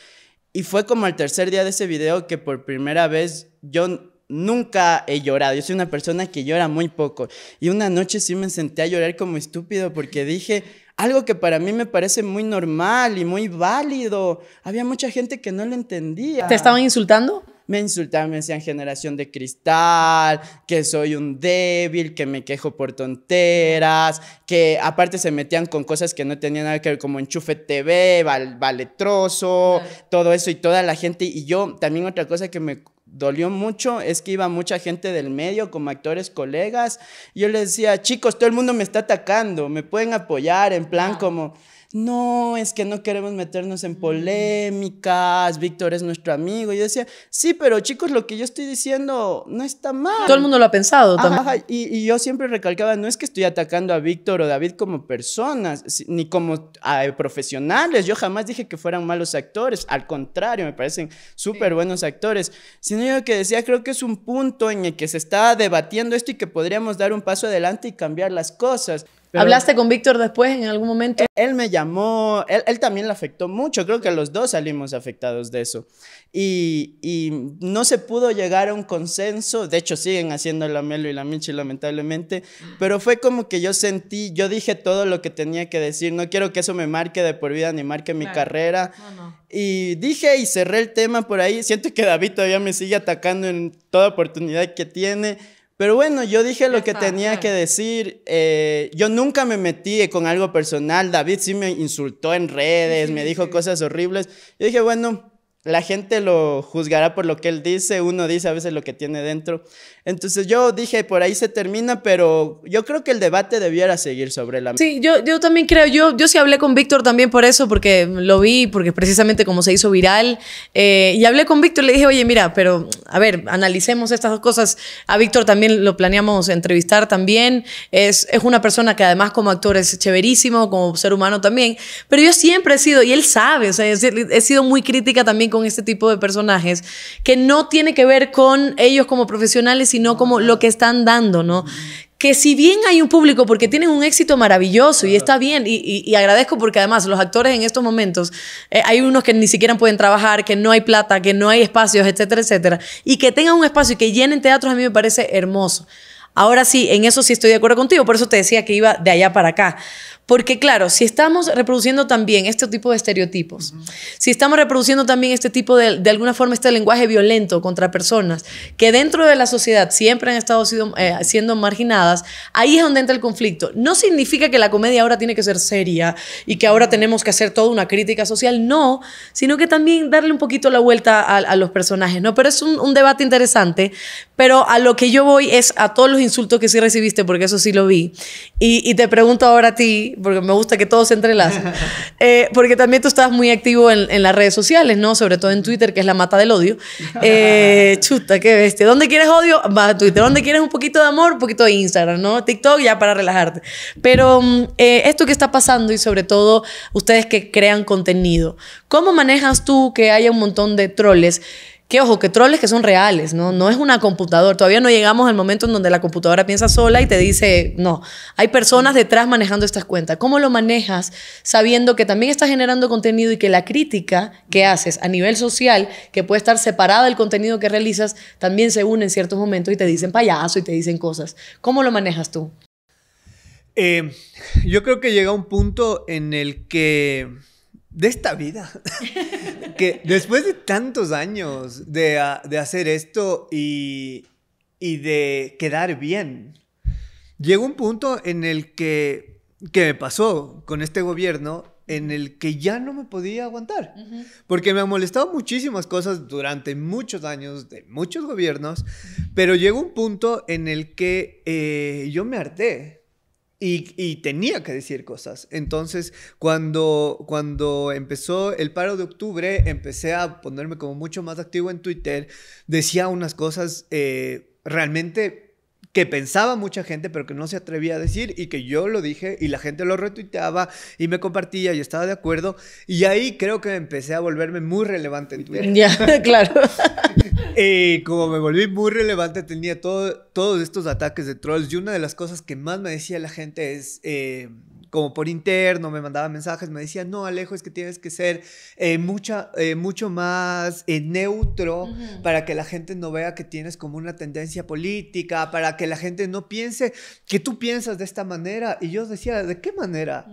Y fue como el tercer día de ese video que por primera vez yo nunca he llorado. Yo soy una persona que llora muy poco. Y una noche sí me senté a llorar como estúpido porque dije algo que para mí me parece muy normal y muy válido. Había mucha gente que no lo entendía. ¿Te estaban insultando? me insultaban, me decían generación de cristal, que soy un débil, que me quejo por tonteras, que aparte se metían con cosas que no tenían nada que ver, como enchufe TV, val, valetroso, todo eso y toda la gente. Y yo también otra cosa que me dolió mucho es que iba mucha gente del medio, como actores, colegas. Y yo les decía, chicos, todo el mundo me está atacando, me pueden apoyar en plan como no, es que no queremos meternos en mm. polémicas, Víctor es nuestro amigo. Y yo decía, sí, pero chicos, lo que yo estoy diciendo no está mal. Todo el mundo lo ha pensado también. y, yo siempre recalcaba, no es que estoy atacando a Víctor o David como personas, ni como profesionales. Yo jamás dije que fueran malos actores, al contrario, me parecen súper buenos actores. Sino yo que decía, creo que es un punto en el que se está debatiendo esto y que podríamos dar un paso adelante y cambiar las cosas. ¿Hablaste con Víctor después en algún momento? Él, me llamó, él, también le afectó mucho, creo que los dos salimos afectados de eso. Y, no se pudo llegar a un consenso, de hecho siguen haciendo la Melo y la Michi lamentablemente, pero fue como que yo sentí, yo dije todo lo que tenía que decir, no quiero que eso me marque de por vida ni marque mi carrera. Y dije y cerré el tema por ahí, siento que David todavía me sigue atacando en toda oportunidad que tiene pero bueno, yo dije lo que tenía que decir. Eh, yo nunca me metí con algo personal. David sí me insultó en redes, me dijo cosas horribles. Yo dije, bueno, la gente lo juzgará por lo que él dice. Uno dice a veces lo que tiene dentro. Entonces yo dije, por ahí se termina, pero yo creo que el debate debiera seguir sobre la... Sí, yo, yo también creo, yo, yo sí hablé con Víctor también por eso, porque lo vi, porque precisamente como se hizo viral, eh, y hablé con Víctor, le dije, oye, mira, pero a ver, analicemos estas dos cosas. A Víctor también lo planeamos entrevistar también, es, es una persona que además como actor es chéverísimo, como ser humano también, pero yo siempre he sido, y él sabe, o sea, he sido muy crítica también con este tipo de personajes, que no tiene que ver con ellos como profesionales, sino como lo que están dando, ¿no? que si bien hay un público porque tienen un éxito maravilloso y está bien, y, agradezco porque además los actores en estos momentos, eh, hay unos que ni siquiera pueden trabajar, que no hay plata, que no hay espacios, etcétera, etcétera, y que tengan un espacio y que llenen teatros a mí me parece hermoso. Ahora sí, en eso sí estoy de acuerdo contigo, por eso te decía que iba de allá para acá, porque claro, si estamos reproduciendo también este tipo de estereotipos, si estamos reproduciendo también este tipo de, de alguna forma, este lenguaje violento contra personas que dentro de la sociedad siempre han estado eh, siendo marginadas, ahí es donde entra el conflicto. No significa que la comedia ahora tiene que ser seria y que ahora tenemos que hacer toda una crítica social, no, sino que también darle un poquito la vuelta a, los personajes, ¿no? Pero es un, debate interesante, pero a lo que yo voy es a todos los insultos que sí recibiste, porque eso sí lo vi, y, y te pregunto ahora a ti, porque me gusta que todo se entrelace. Eh, porque también tú estabas muy activo en, las redes sociales, ¿no? Sobre todo en Twitter, que es la mata del odio. Eh, chuta, qué bestia. ¿Dónde quieres odio? Va a Twitter. ¿Dónde quieres un poquito de amor? Un poquito de Instagram, ¿no? TikTok ya para relajarte. Pero mm, eh, esto que está pasando y sobre todo ustedes que crean contenido, ¿cómo manejas tú que haya un montón de troles? Que ojo, que troles que son reales, ¿no? No es una computadora. Todavía no llegamos al momento en donde la computadora piensa sola y te dice, no, hay personas detrás manejando estas cuentas. ¿Cómo lo manejas sabiendo que también estás generando contenido y que la crítica que haces a nivel social, que puede estar separada del contenido que realizas, también se une en ciertos momentos y te dicen payaso y te dicen cosas? ¿Cómo lo manejas tú? Eh, yo creo que llega un punto en el que de esta vida, que después de tantos años ah, de, hacer esto y, y, de quedar bien, llegó un punto en el que, que me pasó con este gobierno en el que ya no me podía aguantar, porque me han molestado muchísimas cosas durante muchos años de muchos gobiernos, pero llegó un punto en el que eh, yo me harté y, tenía que decir cosas. Entonces, cuando, cuando empezó el paro de octubre, empecé a ponerme como mucho más activo en Twitter. Decía unas cosas eh, realmente que pensaba mucha gente, pero que no se atrevía a decir y que yo lo dije y la gente lo retuiteaba y me compartía y estaba de acuerdo. Y ahí creo que empecé a volverme muy relevante en Twitter. Ya, claro. y eh, como me volví muy relevante, tenía todos estos ataques de trolls y una de las cosas que más me decía la gente es... Eh, como por interno, me mandaba mensajes, me decía, no, Alejo, es que tienes que ser eh, mucha, eh, mucho más eh, neutro para que la gente no vea que tienes como una tendencia política, para que la gente no piense que tú piensas de esta manera. Y yo decía, ¿de qué manera?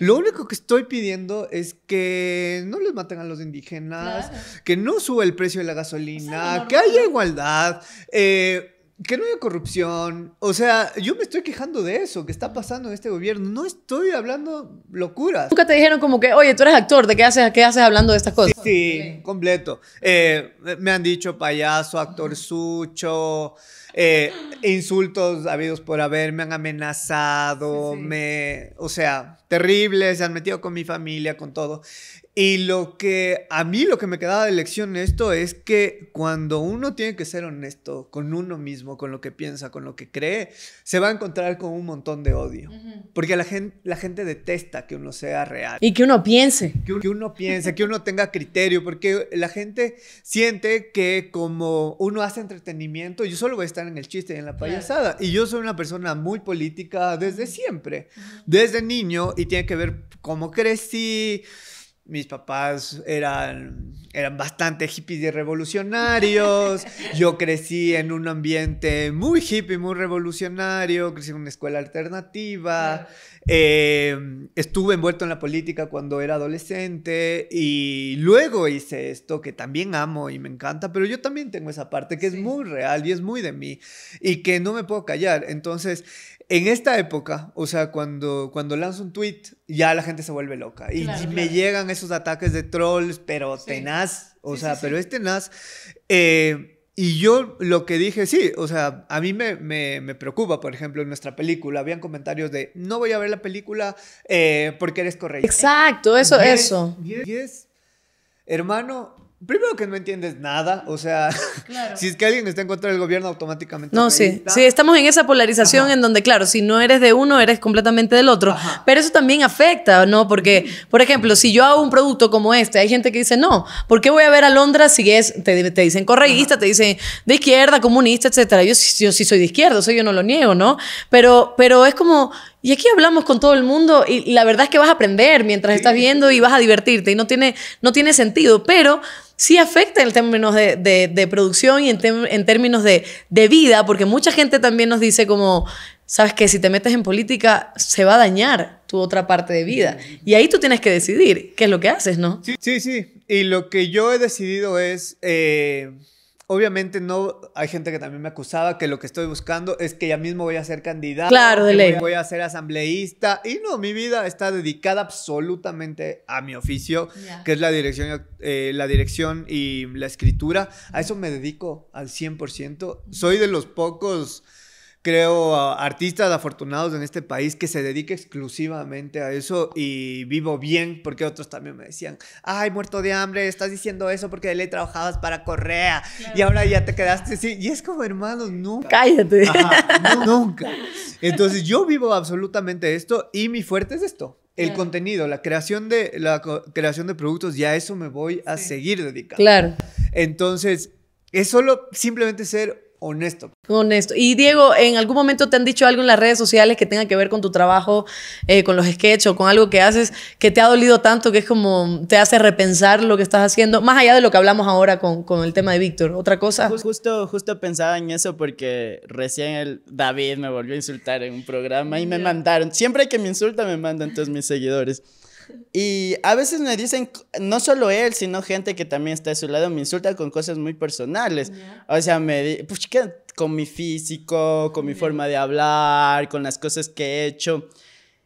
Lo único que estoy pidiendo es que no les maten a los indígenas, que no sube el precio de la gasolina, que haya igualdad. Eh, que no haya corrupción. O sea, yo me estoy quejando de eso que está pasando en este gobierno. No estoy hablando locuras. Nunca te dijeron como que, oye, tú eres actor, ¿de qué haces, qué haces hablando de estas cosas? Sí, completo. Eh, me han dicho payaso, actor sucho, eh, insultos habidos por haberme, han amenazado, me... O sea, terribles, se han metido con mi familia, con todo. Y lo que a mí lo que me quedaba de lección esto es que cuando uno tiene que ser honesto con uno mismo, con lo que piensa, con lo que cree, se va a encontrar con un montón de odio. Porque la gente, la gente detesta que uno sea real. Y que uno piense. Que, uno, piense, que uno tenga criterio, porque la gente siente que como uno hace entretenimiento, yo solo voy a estar en el chiste y en la payasada. Y yo soy una persona muy política desde siempre, desde niño, y tiene que ver cómo crecí mis papás eran, eran bastante hippies y revolucionarios. Yo crecí en un ambiente muy hippie, muy revolucionario. Crecí en una escuela alternativa. Em, estuve envuelto en la política cuando era adolescente. Y luego hice esto que también amo y me encanta. Pero yo también tengo esa parte que es muy real y es muy de mí. Y que no me puedo callar. Entonces, en esta época, o sea, cuando, cuando lanzo un tweet, ya la gente se vuelve loca. Y me llegan esos ataques de trolls, pero tenaz. O sea, pero es tenaz. Eh, y yo lo que dije, sí, o sea, a mí me, me, preocupa, por ejemplo, en nuestra película, habían comentarios de, no voy a ver la película eh, porque eres correcto. Exacto, eso, eso. Y es, Hermano, Primero que no entiendes nada, o sea, si es que alguien está en contra del gobierno automáticamente. No, sí, sí, estamos en esa polarización en donde, claro, si no eres de uno, eres completamente del otro, pero eso también afecta, ¿no? Porque, por ejemplo, si yo hago un producto como este, hay gente que dice, no, ¿por qué voy a ver a Londres si es, te, dicen correísta, te dicen de izquierda, comunista, etcétera? Yo, yo sí soy de izquierda, eso yo no lo niego, ¿no? Pero, pero es como, y aquí hablamos con todo el mundo y la verdad es que vas a aprender mientras estás viendo y vas a divertirte y no tiene, no tiene sentido, pero sí afecta en términos de, producción y en, términos de, vida, porque mucha gente también nos dice como, sabes que si te metes en política se va a dañar tu otra parte de vida. Y ahí tú tienes que decidir qué es lo que haces, ¿no? Sí, sí, Y lo que yo he decidido es... Eh, Obviamente no, hay gente que también me acusaba que lo que estoy buscando es que ya mismo voy a ser candidato. Claro, de ley. Voy a ser asambleísta. Y no, mi vida está dedicada absolutamente a mi oficio, que es la dirección, eh, la dirección y la escritura. A eso me dedico al 100%. Soy de los pocos creo, artistas afortunados en este país que se dedique exclusivamente a eso y vivo bien, porque otros también me decían, ay, muerto de hambre, estás diciendo eso porque le trabajabas para Correa y ahora ya te quedaste así. Y es como, hermanos, nunca. Cállate. nunca. Entonces yo vivo absolutamente esto y mi fuerte es esto. El contenido, la creación de la creación de productos, ya eso me voy a seguir dedicando. Claro. Entonces, es solo simplemente ser honesto. Honesto. Y Diego, ¿en algún momento te han dicho algo en las redes sociales que tenga que ver con tu trabajo, eh, con los sketches o con algo que haces que te ha dolido tanto que es como te hace repensar lo que estás haciendo? Más allá de lo que hablamos ahora con, el tema de Víctor. ¿Otra cosa? Justo, justo pensaba en eso porque recién el David me volvió a insultar en un programa y me mandaron. Siempre que me insulta me mandan todos mis seguidores. Y a veces me dicen, no solo él, sino gente que también está a su lado, me insulta con cosas muy personales. O sea, me pues, Con mi físico, con mi forma de hablar, con las cosas que he hecho.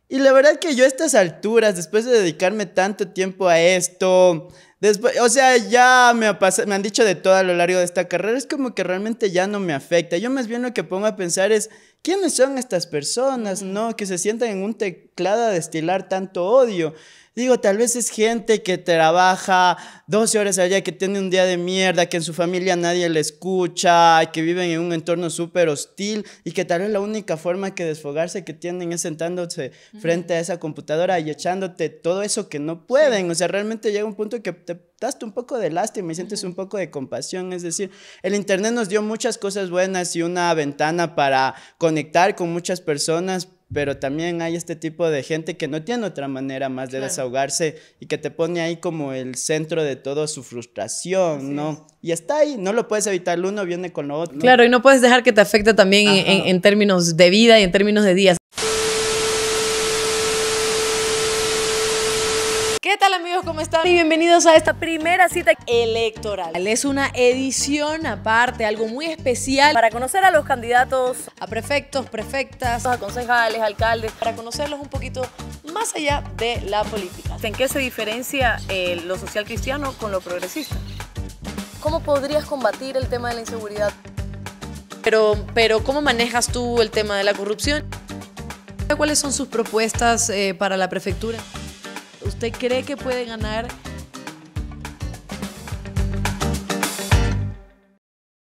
Y la verdad que yo a estas alturas, después de dedicarme tanto tiempo a esto, después, o sea, ya me, me han dicho de todo a lo largo de esta carrera, es como que realmente ya no me afecta. Yo más bien lo que pongo a pensar es, ¿quiénes son estas personas, no? Que se sientan en un teclado a destilar tanto odio. Digo, tal vez es gente que trabaja 12 horas allá, que tiene un día de mierda, que en su familia nadie le escucha, que viven en un entorno súper hostil y que tal vez la única forma que desfogarse que tienen es sentándose frente a esa computadora y echándote todo eso que no pueden. O sea, realmente llega un punto que te das un poco de lástima y sientes un poco de compasión. Es decir, el Internet nos dio muchas cosas buenas y una ventana para conectar con muchas personas, pero también hay este tipo de gente que no tiene otra manera más de desahogarse y que te pone ahí como el centro de toda su frustración, ¿no? Y está ahí, no lo puedes evitar, uno viene con lo otro. Claro, y no puedes dejar que te afecte también en, términos de vida y en términos de días. Y bienvenidos a esta primera cita electoral. Es una edición aparte, algo muy especial. Para conocer a los candidatos, a prefectos, prefectas, a concejales, alcaldes, para conocerlos un poquito más allá de la política. ¿En qué se diferencia eh, lo social cristiano con lo progresista? ¿Cómo podrías combatir el tema de la inseguridad? Pero, pero ¿cómo manejas tú el tema de la corrupción? ¿Cuáles son sus propuestas eh, para la prefectura? ¿Usted cree que puede ganar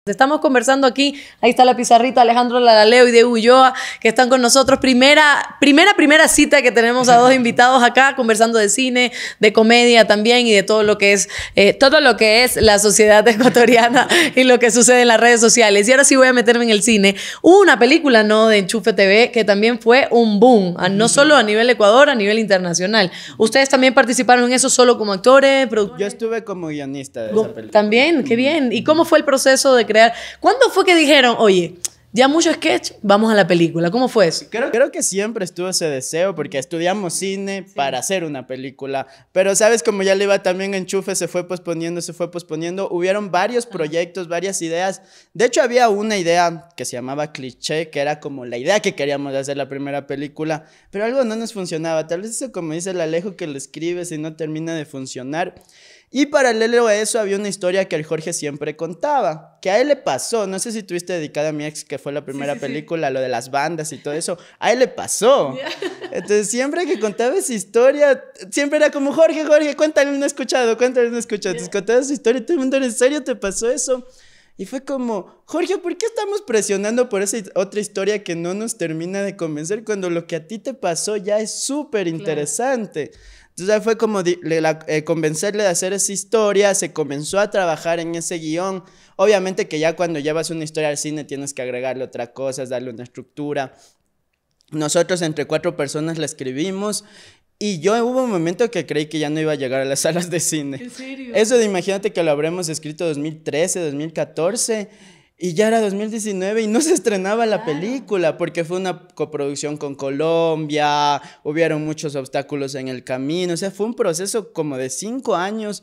Estamos conversando aquí, ahí está la pizarrita, Alejandro Lalaleo y de Ulloa, que están con nosotros. Primera, primera, primera cita que tenemos a dos invitados acá, conversando de cine, de comedia también y de todo lo que es, eh, todo lo que es la sociedad ecuatoriana y lo que sucede en las redes sociales. Y ahora sí voy a meterme en el cine. una película, ¿no? De Enchufe TV, que también fue un boom, no solo a nivel Ecuador, a nivel internacional. ¿Ustedes también participaron en eso solo como actores, productores? Yo estuve como guionista de esa película. También, qué bien. ¿Y cómo fue el proceso de ¿Cuándo fue que dijeron, oye, ya mucho sketch, vamos a la película. ¿Cómo fue eso? Creo, que siempre estuvo ese deseo porque estudiamos cine para hacer una película. Pero sabes, como ya le iba también enchufe, se fue posponiendo, se fue posponiendo. Hubieron varios proyectos, varias ideas. De hecho, había una idea que se llamaba cliché, que era como la idea que queríamos hacer la primera película, pero algo no nos funcionaba. Tal vez eso, como dice el Alejo, que lo escribes y no termina de funcionar. Y paralelo a eso había una historia que el Jorge siempre contaba, que a él le pasó, no sé si tuviste dedicada a mi ex, que fue la primera película, lo de las bandas y todo eso, a él le pasó. Entonces siempre que contaba esa historia, siempre era como, Jorge, Jorge, cuéntale he escuchado, cuéntale he escuchado. Entonces contaba su historia y todo el mundo, ¿en serio te pasó eso? Y fue como, Jorge, ¿por qué estamos presionando por esa otra historia que no nos termina de convencer cuando lo que a ti te pasó ya es súper interesante? Entonces fue como eh, convencerle de hacer esa historia, se comenzó a trabajar en ese guión. Obviamente que ya cuando llevas una historia al cine tienes que agregarle otra cosa, darle una estructura. Nosotros entre cuatro personas la escribimos y yo hubo un momento que creí que ya no iba a llegar a las salas de cine. ¿En serio? Eso de imagínate que lo habremos escrito 2013, 2014 y ya era 2019 y no se estrenaba la película porque fue una coproducción con Colombia, hubieron muchos obstáculos en el camino, o sea, fue un proceso como de cinco años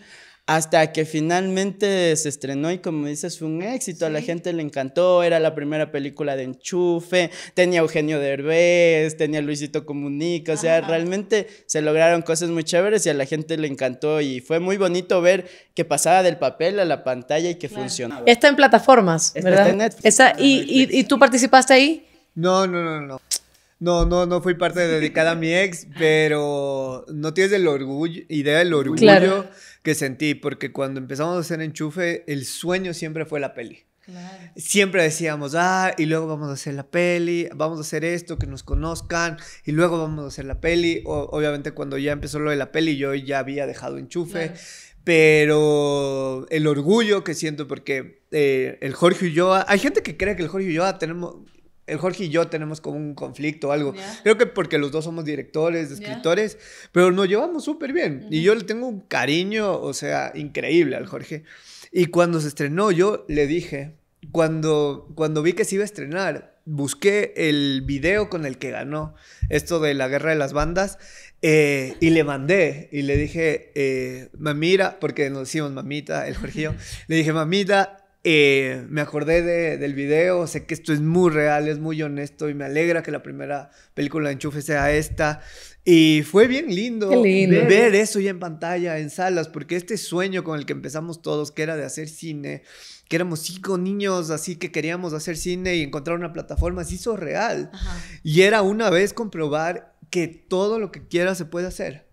hasta que finalmente se estrenó y como dices fue un éxito, a la gente le encantó, era la primera película de enchufe, tenía Eugenio Derbez, tenía Luisito Comunica, o sea, realmente se lograron cosas muy chéveres y a la gente le encantó y fue muy bonito ver que pasaba del papel a la pantalla y que funcionaba. Está en plataformas, ¿verdad? Está en Netflix. ¿Y tú participaste ahí? No, no, no, no. No, no, no fui parte dedicada a mi ex, pero no tienes el orgullo, idea del orgullo que sentí, porque cuando empezamos a hacer enchufe, el sueño siempre fue la peli. Claro. Siempre decíamos, ah, y luego vamos a hacer la peli, vamos a hacer esto, que nos conozcan, y luego vamos a hacer la peli. obviamente cuando ya empezó lo de la peli, yo ya había dejado enchufe, pero el orgullo que siento porque eh, el Jorge y yo, hay gente que cree que el Jorge y yo tenemos, el Jorge y yo tenemos como un conflicto o algo. Creo que porque los dos somos directores, escritores, pero nos llevamos súper bien. Y yo le tengo un cariño, o sea, increíble al Jorge. Y cuando se estrenó, yo le dije, cuando, cuando vi que se iba a estrenar, busqué el video con el que ganó esto de la guerra de las bandas eh, y le mandé y le dije, eh, mamira, porque nos decimos mamita, el Jorge le dije, mamita, eh, me acordé del video, sé que esto es muy real, es muy honesto y me alegra que la primera película de Enchufe sea esta. Y fue bien lindo, ver eso ya en pantalla, en salas, porque este sueño con el que empezamos todos, que era de hacer cine, que éramos cinco niños así que queríamos hacer cine y encontrar una plataforma, se hizo real. Y era una vez comprobar que todo lo que quiera se puede hacer.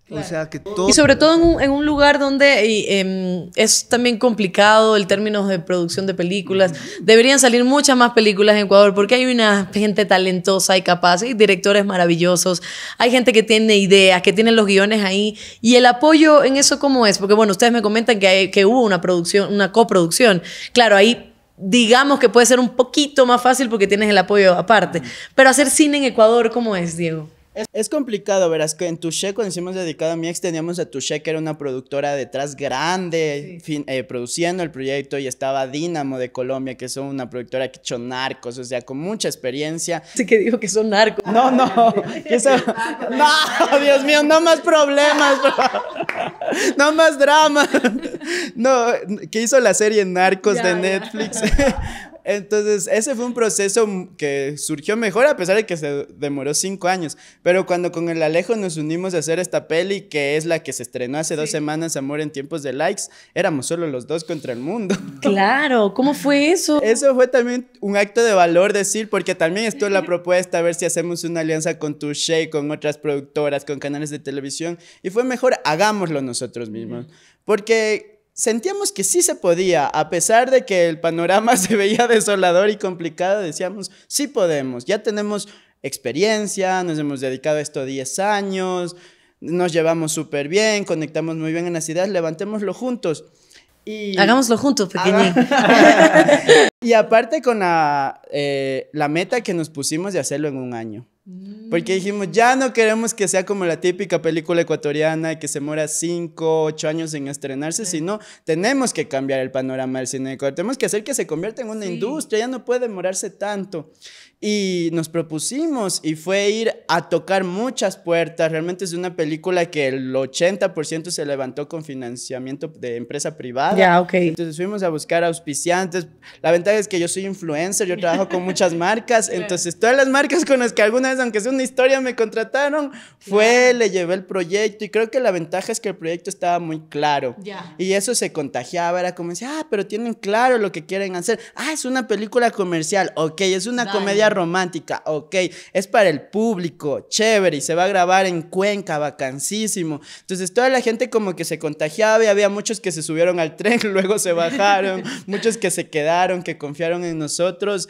Y sobre todo en un, lugar donde em, es también complicado el término de producción de películas. Deberían salir muchas más películas en Ecuador porque hay una gente talentosa y capaz, hay directores maravillosos, hay gente que tiene ideas, que tiene los guiones ahí. Y el apoyo en eso, ¿cómo es? Porque bueno, ustedes me comentan que, que hubo una producción, una coproducción. Claro, ahí digamos que puede ser un poquito más fácil porque tienes el apoyo aparte. Pero hacer cine en Ecuador, ¿cómo es, Diego? Es, es, complicado, verás que en Touché, cuando hicimos dedicado a mi ex, teníamos a Touché, que era una productora detrás grande, eh, produciendo el proyecto, y estaba Dínamo de Colombia, que es una productora que hecho narcos, o sea, con mucha experiencia. Sí que dijo que son narcos. No, no, eso no, Dios mío, no más problemas, no más drama. No, que hizo la serie Narcos de Netflix. Entonces, ese fue un proceso que surgió mejor a pesar de que se demoró cinco años. Pero cuando con el Alejo nos unimos a hacer esta peli, que es la que se estrenó hace dos semanas, Amor en tiempos de likes, éramos solo los dos contra el mundo. Claro, ¿cómo fue eso? Eso fue también un acto de valor decir, porque también estuvo la propuesta a ver si hacemos una alianza con Touché, con otras productoras, con canales de televisión. Y fue mejor, hagámoslo nosotros mismos. Porque sentíamos que sí se podía, a pesar de que el panorama se veía desolador y complicado, decíamos, sí podemos, ya tenemos experiencia, nos hemos dedicado a esto 10 años, nos llevamos súper bien, conectamos muy bien en las ideas, levantémoslo juntos. Y, Hagámoslo juntos, pequeñín. y aparte con eh, la meta que nos pusimos de hacerlo en un año. Porque mm. dijimos, ya no queremos que sea como la típica película ecuatoriana que se mora 5, 8 años en estrenarse, sino tenemos que cambiar el panorama del cine Tenemos que hacer que se convierta en una industria, ya no puede demorarse tanto y nos propusimos y fue ir a tocar muchas puertas. Realmente es una película que el 80% se levantó con financiamiento de empresa privada. Ya, ok. Entonces fuimos a buscar auspiciantes. La ventaja es que yo soy influencer, yo trabajo con muchas marcas, entonces todas las marcas con las que alguna vez, aunque sea una historia, me contrataron, fue, le llevé el proyecto y creo que la ventaja es que el proyecto estaba muy claro. Ya. Y eso se contagiaba, era como decía, ah, pero tienen claro lo que quieren hacer. Ah, es una película comercial, ok, es una comedia romántica, ok, es para el público, chévere, y se va a grabar en Cuenca, vacancísimo. Entonces toda la gente como que se contagiaba y había muchos que se subieron al tren, luego se bajaron, muchos que se quedaron, que confiaron en nosotros.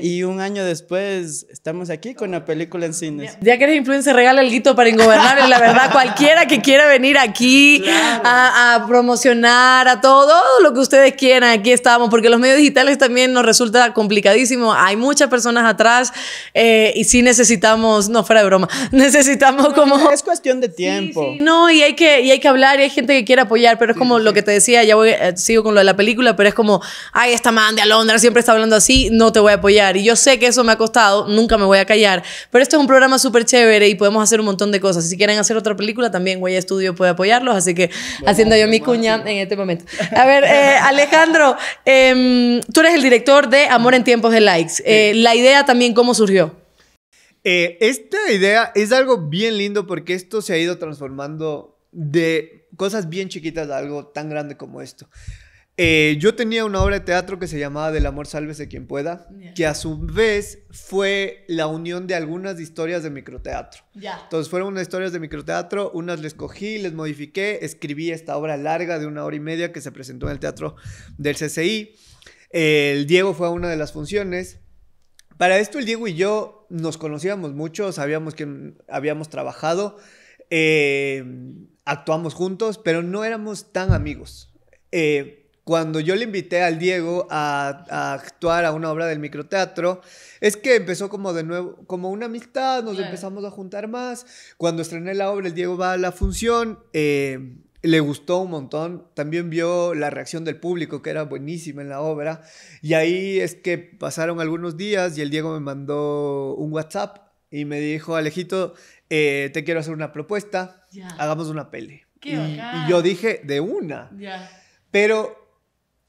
Y un año después estamos aquí con la película en cines. Ya que eres influencer, regala el guito para Ingobernable, la verdad, cualquiera que quiera venir aquí a, a promocionar, a todo lo que ustedes quieran, aquí estamos, porque los medios digitales también nos resulta complicadísimo. Hay muchas personas atrás eh, y sí necesitamos, no fuera de broma, necesitamos como... Es cuestión de tiempo. no, y hay, que, y hay que hablar y hay gente que quiere apoyar, pero es como lo que te decía, ya voy, eh, sigo con lo de la película, pero es como, ay, esta man de Londres siempre está hablando así, no te voy a apoyar. Y yo sé que eso me ha costado, nunca me voy a callar, pero esto es un programa súper chévere y podemos hacer un montón de cosas. Si quieren hacer otra película, también Huella Estudio puede apoyarlos, así que haciendo yo mi cuña en este momento. A ver, eh, Alejandro, em, tú eres el director de Amor en tiempos de likes. la idea también cómo surgió. Eh, esta idea es algo bien lindo porque esto se ha ido transformando de cosas bien chiquitas a algo tan grande como esto. Eh, yo tenía una obra de teatro que se llamaba Del amor sálvese quien pueda, que a su vez fue la unión de algunas historias de microteatro. Entonces fueron unas historias de microteatro, unas les cogí, les modifiqué, escribí esta obra larga de una hora y media que se presentó en el teatro del CCI. el Diego fue a una de las funciones, para esto el Diego y yo nos conocíamos mucho, sabíamos que habíamos trabajado, eh, actuamos juntos, pero no éramos tan amigos. Eh, cuando yo le invité al Diego a, actuar a una obra del microteatro, es que empezó como de nuevo, como una amistad, nos empezamos a juntar más. Cuando estrené la obra, el Diego va a la función. Eh, le gustó un montón. También vio la reacción del público, que era buenísima en la obra. Y ahí es que pasaron algunos días y el Diego me mandó un WhatsApp y me dijo, Alejito, eh, te quiero hacer una propuesta, hagamos una peli. y, yo dije, de una. Pero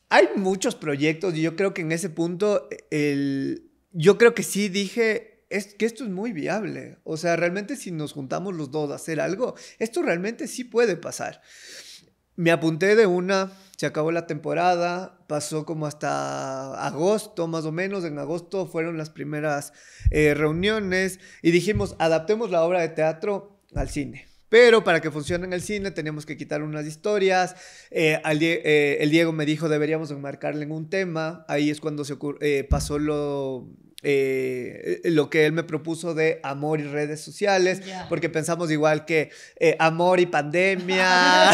hay muchos proyectos y yo creo que en ese punto, eh, el, yo creo que sí dije, es que esto es muy viable. O sea, realmente si nos juntamos los dos a hacer algo, esto realmente sí puede pasar. Me apunté de una, se acabó la temporada, pasó como hasta agosto más o menos, en agosto fueron las primeras eh, reuniones y dijimos, adaptemos la obra de teatro al cine. Pero para que funcione en el cine tenemos que quitar unas historias. Eh, eh, el Diego me dijo deberíamos enmarcarle en un tema. Ahí es cuando se pasó lo, eh, lo que él me propuso de amor y redes sociales, porque pensamos igual que eh, amor y pandemia,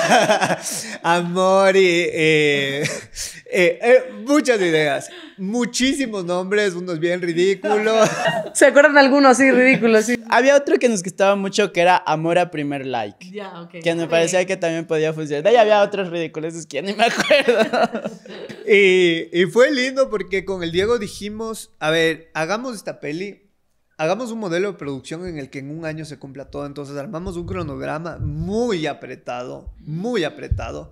amor y eh, muchas ideas, muchísimos nombres, unos bien ridículos. ¿Se acuerdan algunos? Sí, ridículos, sí. Había otro que nos gustaba mucho que era amor a primer like, que me parecía que también podía funcionar. Y ahí había otros ridículos, es que ni me acuerdo. y, y fue lindo porque con el Diego dijimos, a ver, hagamos esta peli, hagamos un modelo de producción en el que en un año se cumpla todo. Entonces armamos un cronograma muy apretado, muy apretado,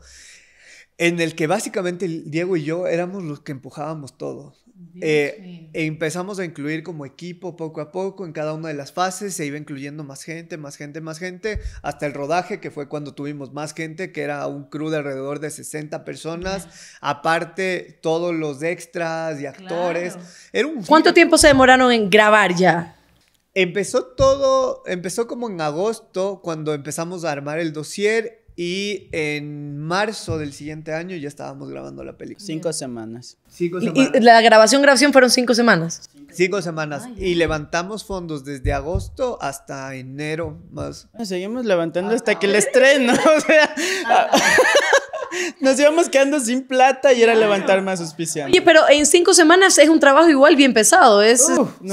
en el que básicamente Diego y yo éramos los que empujábamos todo. Eh, e empezamos a incluir como equipo poco a poco en cada una de las fases, se iba incluyendo más gente, más gente, más gente, hasta el rodaje, que fue cuando tuvimos más gente, que era un crew de alrededor de 60 personas, aparte todos los extras y actores. ¿Cuánto tiempo se demoraron en grabar ya? Empezó todo, empezó como en agosto, cuando empezamos a armar el dossier y en marzo del siguiente año ya estábamos grabando la película. Cinco semanas. Y, la grabación, grabación fueron cinco semanas. Cinco semanas. y levantamos fondos desde agosto hasta enero más. Seguimos levantando hasta que el estreno. o sea. Nos íbamos quedando sin plata y era levantar más auspiciando. Oye, pero en cinco semanas es un trabajo igual bien pesado. Es...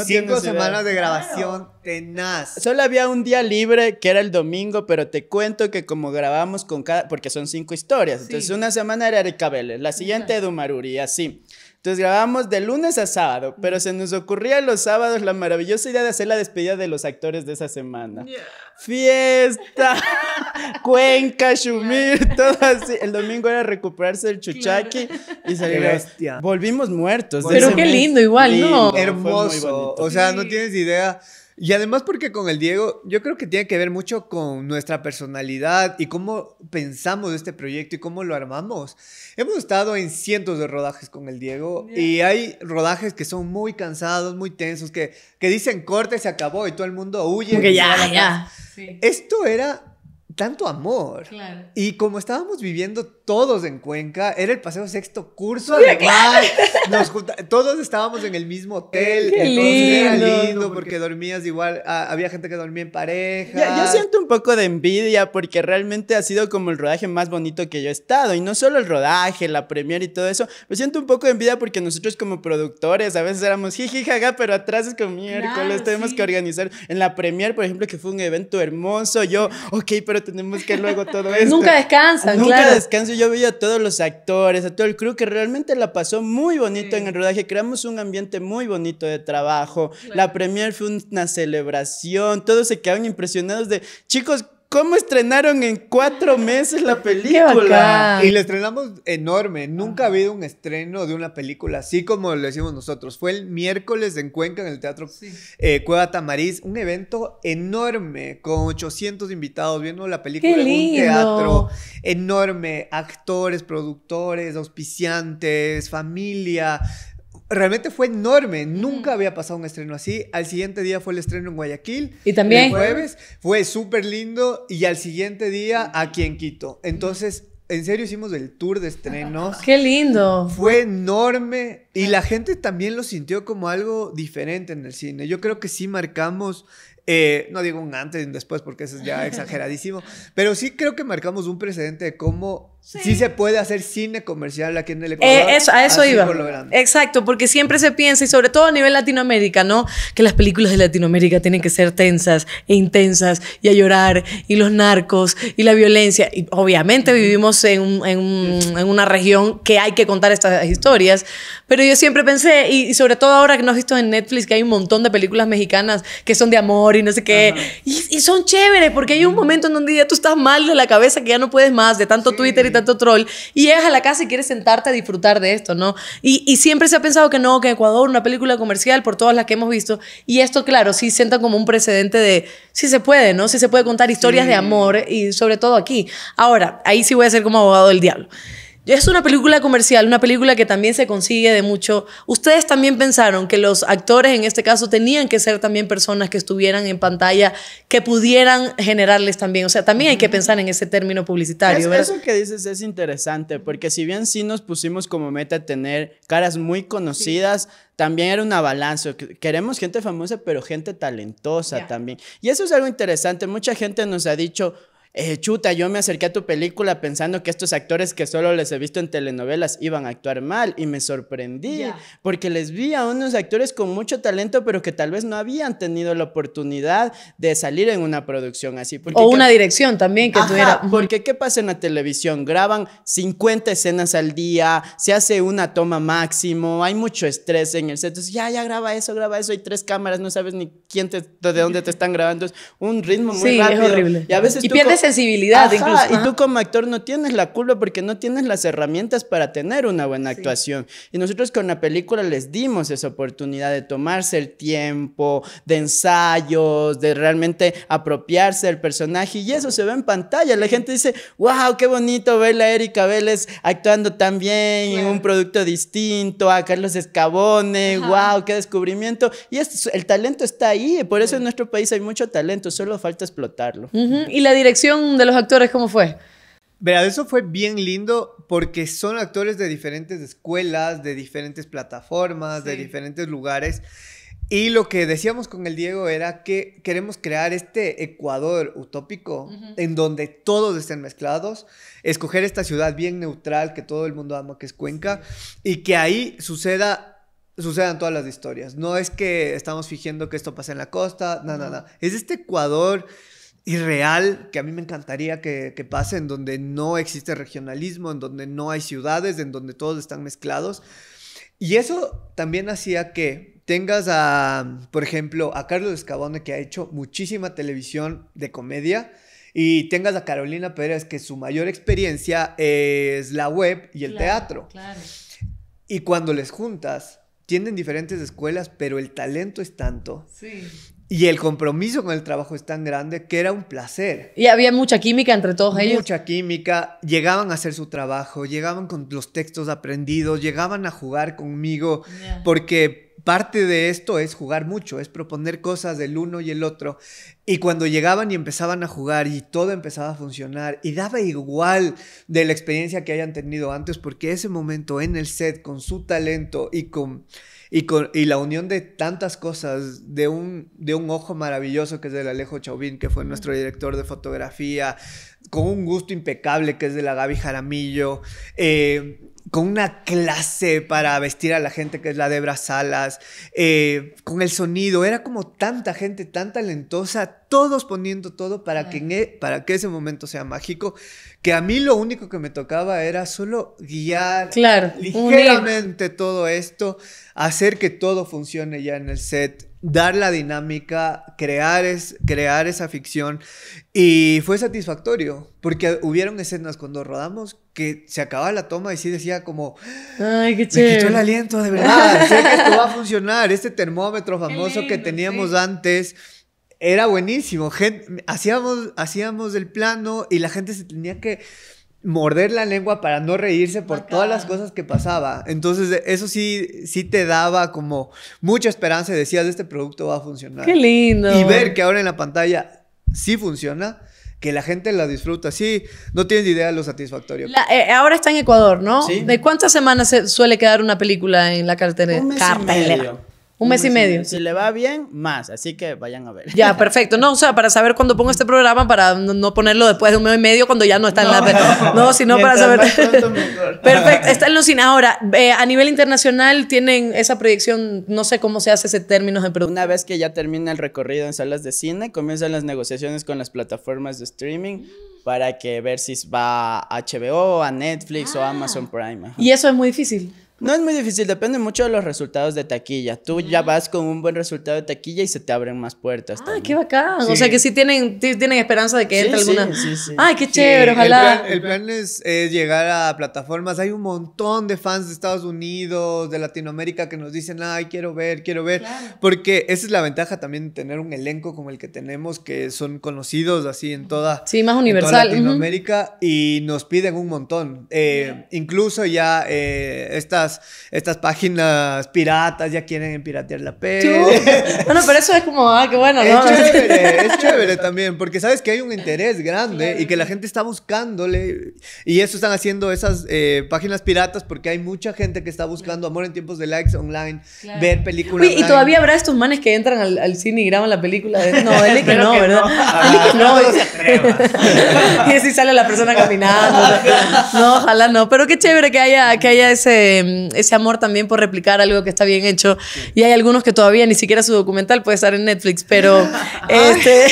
cinco semanas de grabación tenaz. Solo había un día libre que era el domingo, pero te cuento que como grabamos con cada. porque son cinco historias. Entonces, una semana era Erika Vélez, la siguiente Edu Maruri, así. Entonces grabamos de lunes a sábado, pero se nos ocurría los sábados la maravillosa idea de hacer la despedida de los actores de esa semana. Fiesta, Cuenca, Shumir, todo así. El domingo era recuperarse el chuchaqui y salir. Volvimos muertos. Pero qué lindo, igual, ¿no? Hermoso. O sea, no tienes idea. Y además porque con el Diego yo creo que tiene que ver mucho con nuestra personalidad y cómo pensamos este proyecto y cómo lo armamos. Hemos estado en cientos de rodajes con el Diego y hay rodajes que son muy cansados, muy tensos, que, dicen corte, se acabó y todo el mundo huye. Porque ya, ya. Esto era tanto amor. Claro. Y como estábamos viviendo todos en Cuenca, era el paseo sexto curso, sí, todos estábamos en el mismo hotel, Qué lindo. lindo porque, dormías igual, ah, había gente que dormía en pareja. Yo, siento un poco de envidia porque realmente ha sido como el rodaje más bonito que yo he estado, y no solo el rodaje, la premiere y todo eso, me siento un poco de envidia porque nosotros como productores a veces éramos jiji, pero atrás es como miércoles, tenemos que organizar en la premier, por ejemplo, que fue un evento hermoso, yo, ok, pero tenemos que luego todo esto. Nunca descansan, Nunca descanso. Yo veía a todos los actores, a todo el crew que realmente la pasó muy bonito en el rodaje. Creamos un ambiente muy bonito de trabajo. La premier fue una celebración. Todos se quedaron impresionados de, chicos, ¿Cómo estrenaron en cuatro meses la película? Y la estrenamos enorme. Nunca ha habido un estreno de una película así como lo decimos nosotros. Fue el miércoles en Cuenca, en el Teatro eh, Cueva Tamariz. Un evento enorme con 800 invitados viendo la película en un teatro enorme. Actores, productores, auspiciantes, familia, realmente fue enorme. Nunca había pasado un estreno así. Al siguiente día fue el estreno en Guayaquil. Y también. El jueves. Fue súper lindo. Y al siguiente día aquí en Quito. Entonces, en serio hicimos el tour de estrenos. ¡Qué lindo! Fue enorme. Y la gente también lo sintió como algo diferente en el cine. Yo creo que sí marcamos eh, no digo un antes y un después porque eso es ya exageradísimo, pero sí creo que marcamos un precedente de cómo Sí. se puede hacer cine comercial aquí en el eh, Ecuador. a eso iba. Exacto, porque siempre se piensa, y sobre todo a nivel Latinoamérica, ¿no? Que las películas de Latinoamérica tienen que ser tensas e intensas y a llorar, y los narcos, y la violencia. Y obviamente vivimos en, en, una región que hay que contar estas historias, pero yo siempre pensé, y, sobre todo ahora que nos visto en Netflix, que hay un montón de películas mexicanas que son de amor y no sé qué, y, son chéveres, porque hay un momento en donde ya tú estás mal de la cabeza, que ya no puedes más, de tanto Twitter y tanto troll. Y llegas a la casa y quieres sentarte a disfrutar de esto, ¿no? Y, siempre se ha pensado que no, que Ecuador, una película comercial, por todas las que hemos visto. Y esto, claro, sí sienta como un precedente de si se puede, ¿no? Si se puede contar historias de amor y sobre todo aquí. Ahora, ahí sí voy a ser como abogado del diablo. Es una película comercial, una película que también se consigue de mucho. Ustedes también pensaron que los actores en este caso tenían que ser también personas que estuvieran en pantalla, que pudieran generarles también. O sea, también hay que pensar en ese término publicitario. Eso que dices es interesante, porque si bien sí nos pusimos como meta tener caras muy conocidas, también era un balanza. Queremos gente famosa, pero gente talentosa también. Y eso es algo interesante. Mucha gente nos ha dicho, eh, chuta, yo me acerqué a tu película pensando que estos actores que solo les he visto en telenovelas iban a actuar mal y me sorprendí porque les vi a unos actores con mucho talento pero que tal vez no habían tenido la oportunidad de salir en una producción así. o una dirección también que tuviera. Porque ¿qué pasa en la televisión? Graban 50 escenas al día, se hace una toma máximo, hay mucho estrés en el set, entonces ya, ya graba eso, graba eso, hay tres cámaras, no sabes ni quién te, de dónde te están grabando, es un ritmo muy rápido. horrible. Y a veces tú sensibilidad incluso. Y tú como actor no tienes la culpa porque no tienes las herramientas para tener una buena actuación. Y nosotros con la película les dimos esa oportunidad de tomarse el tiempo, de ensayos, de realmente apropiarse del personaje. Y eso se ve en pantalla. La gente dice, wow, qué bonito ver a Erika Vélez actuando tan bien, un producto distinto, a Carlos Escabone, wow, qué descubrimiento. Y el talento está ahí. Por eso en nuestro país hay mucho talento, solo falta explotarlo. Y la dirección de los actores cómo fue? verdad eso fue bien lindo porque son actores de diferentes escuelas, de diferentes plataformas, de diferentes lugares. Y lo que decíamos con el Diego era que queremos crear este Ecuador utópico en donde todos estén mezclados, escoger esta ciudad bien neutral que todo el mundo ama, que es Cuenca, y que ahí suceda sucedan todas las historias. No es que estamos fingiendo que esto pase en la costa, nada nada Es este Ecuador irreal que a mí me encantaría que, que, pase, en donde no existe regionalismo, en donde no hay ciudades, en donde todos están mezclados. Y eso también hacía que tengas a, por ejemplo, a Carlos Escabone, que ha hecho muchísima televisión de comedia, y tengas a Carolina Pérez, que su mayor experiencia es la web y el teatro. Y cuando les juntas, tienen diferentes escuelas, pero el talento es tanto. Sí. Y el compromiso con el trabajo es tan grande que era un placer. Y había mucha química entre todos ellos. Mucha química. Llegaban a hacer su trabajo, llegaban con los textos aprendidos, llegaban a jugar conmigo, porque parte de esto es jugar mucho, es proponer cosas del uno y el otro. Y cuando llegaban y empezaban a jugar y todo empezaba a funcionar y daba igual de la experiencia que hayan tenido antes, porque ese momento en el set con su talento y con y, la unión de tantas cosas, de un, de un ojo maravilloso que es del Alejo Chauvin, que fue nuestro director de fotografía, con un gusto impecable que es de la Gaby Jaramillo, eh, con una clase para vestir a la gente que es la Debra Salas, eh, con el sonido, era como tanta gente tan talentosa, todos poniendo todo para, que e, para que ese momento sea mágico, que a mí lo único que me tocaba era solo guiar claro, ligeramente todo esto, hacer que todo funcione ya en el set, dar la dinámica, crear, es, crear esa ficción. Y fue satisfactorio, porque hubieron escenas cuando rodamos que se acababa la toma y sí decía como, Ay, qué chévere. me quitó el aliento, de verdad, sé que esto va a funcionar, este termómetro famoso que teníamos antes. Era buenísimo, hacíamos, hacíamos el plano y la gente se tenía que morder la lengua para no reírse por todas las cosas que pasaba. Entonces, eso sí, sí te daba como mucha esperanza y decías, este producto va a funcionar. Qué lindo. Y ver que ahora en la pantalla sí funciona. Que la gente la disfruta, sí, no tienes idea de lo satisfactorio. Eh, ahora está en Ecuador, ¿no? ¿De cuántas semanas suele quedar una película en la cartelera? Un mes un, mes, y medio. Si le va bien, más. Así que vayan a ver. Ya, perfecto. No, o sea, para saber cuándo pongo este programa, para no ponerlo después de un mes y medio cuando ya no está en la. No, no sino para saber. perfecto. Está en los cines. Ahora, eh, a nivel internacional, tienen esa proyección. No sé cómo se hace ese término de Una vez que ya termina el recorrido en salas de cine, comienzan las negociaciones con las plataformas de streaming para que ver si va a HBO, a Netflix o ah. Amazon Prime. Y eso es muy difícil. No es muy difícil, depende mucho de los resultados de taquilla. Tú ya vas con un buen resultado de taquilla y se te abren más puertas. Ah, qué bacán. O sea que sí tienen, tienen esperanza de que entre alguna. Ay, qué chévere, ojalá. El plan, es, llegar a plataformas. Hay un montón de fans de Estados Unidos, de Latinoamérica que nos dicen, "Ay, quiero ver, quiero ver", porque esa es la ventaja también de tener un elenco como el que tenemos que son conocidos así en toda Sí, más universal. Latinoamérica y nos piden un montón. Eh, incluso ya eh, estas estas, páginas piratas ya quieren piratear la peli. bueno, pero eso es como, ah, qué bueno, ¿no? Es chévere, es chévere también, porque sabes que hay un interés grande y que la gente está buscándole. Y eso están haciendo esas eh, páginas piratas porque hay mucha gente que está buscando amor en tiempos de likes online, ver películas. y todavía habrá estos manes que entran al, cine y graban la película. De... No, él ah, que no, ¿verdad? No. y así sale la persona caminando. No, ojalá no. Pero qué chévere que haya, que haya ese ese amor también por replicar algo que está bien hecho. Y hay algunos que todavía ni siquiera su documental puede estar en Netflix, pero este,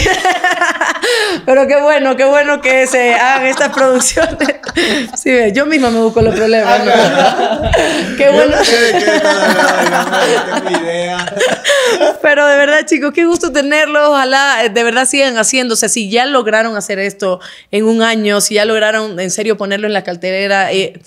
pero qué bueno, qué bueno que se hagan estas producciones. Sí, yo misma me busco los problemas. Ah, qué bueno. Pero de verdad, chicos, qué gusto tenerlos. Ojalá eh, de verdad sigan haciéndose. Si ya lograron hacer esto en un año, si ya lograron en serio ponerlo en la cartelera, eh,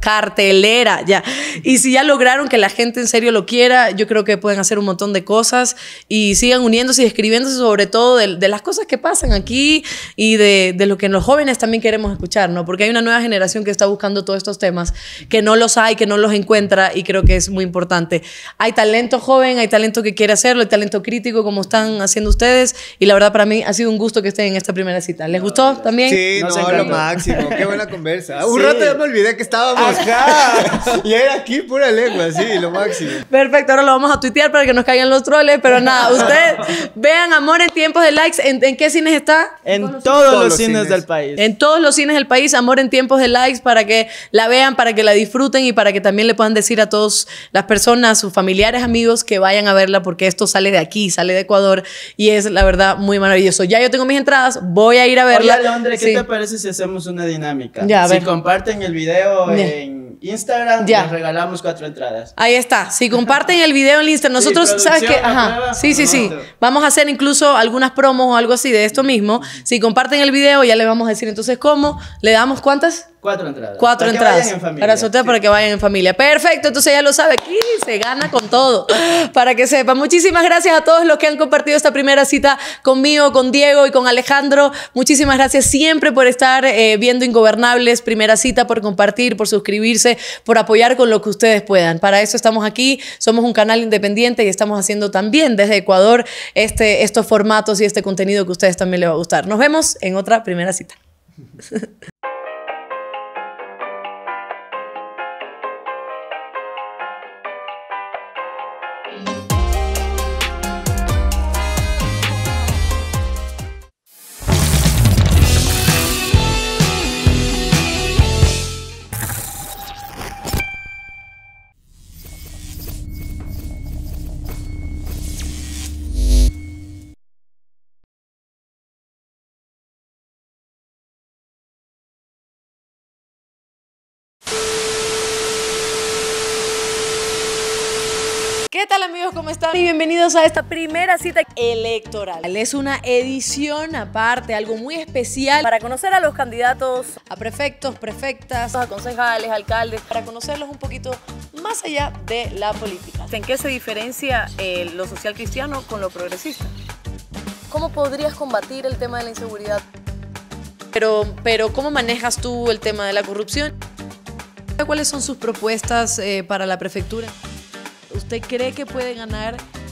cartelera, ya. Y si ya lograron que la gente en serio lo quiera, yo creo que pueden hacer un montón de cosas y sigan uniéndose y escribiéndose sobre todo de las cosas que pasan aquí y de, de lo que los jóvenes también queremos escuchar, ¿no? Porque hay una nueva generación que está buscando todos estos temas, que no los hay, que no los encuentra y creo que es muy importante. Hay talento joven, hay talento que quiere hacerlo, hay talento crítico como están haciendo ustedes y la verdad para mí ha sido un gusto que estén en esta primera cita. ¿Les gustó también? Sí, no, lo máximo. Qué buena conversa. Un rato ya me olvidé que estábamos acá y era aquí pura lengua, sí, lo máximo. Perfecto, ahora lo vamos a tuitear para que nos caigan los troles, pero nada, ustedes vean Amor en tiempos de likes, en, en qué cines está? En todos, los, cines. del país. En todos los cines del país, Amor en tiempos de likes, para que la vean, para que la disfruten y para que también le puedan decir a todas las personas, sus familiares, amigos, que vayan a verla porque esto sale de aquí, sale de Ecuador y es la verdad muy maravilloso. Ya yo tengo mis entradas, voy a ir a verla. Hola, Londres, ¿qué te parece si hacemos una dinámica? Si comparten el video en Instagram, ya. les regalamos cuatro entradas. Ahí está. Si comparten el video en Instagram, nosotros, ¿sabes qué? Ajá. Sí, sí, sí. Vamos a hacer incluso algunas promos o algo así de esto mismo. Si comparten el video, ya les vamos a decir entonces cómo. ¿Le damos cuántas? Cuatro entradas. Cuatro para entradas. Que para para que vayan en familia. Perfecto, entonces ya lo sabe, aquí se gana con todo. Para que sepa. Muchísimas gracias a todos los que han compartido esta primera cita conmigo, con Diego y con Alejandro. Muchísimas gracias siempre por estar eh, viendo Ingobernables, primera cita, por compartir, por suscribirse, por apoyar con lo que ustedes puedan. Para eso estamos aquí, somos un canal independiente y estamos haciendo también desde Ecuador este, estos formatos y este contenido que a ustedes también les va a gustar. Nos vemos en otra primera cita. Y bienvenidos a esta primera cita electoral. Es una edición aparte, algo muy especial para conocer a los candidatos, a prefectos, prefectas, a concejales, alcaldes, para conocerlos un poquito más allá de la política. ¿En qué se diferencia eh, lo social cristiano con lo progresista? ¿Cómo podrías combatir el tema de la inseguridad? Pero, pero ¿cómo manejas tú el tema de la corrupción? ¿Cuáles son sus propuestas eh, para la prefectura? ¿Usted cree que puede ganar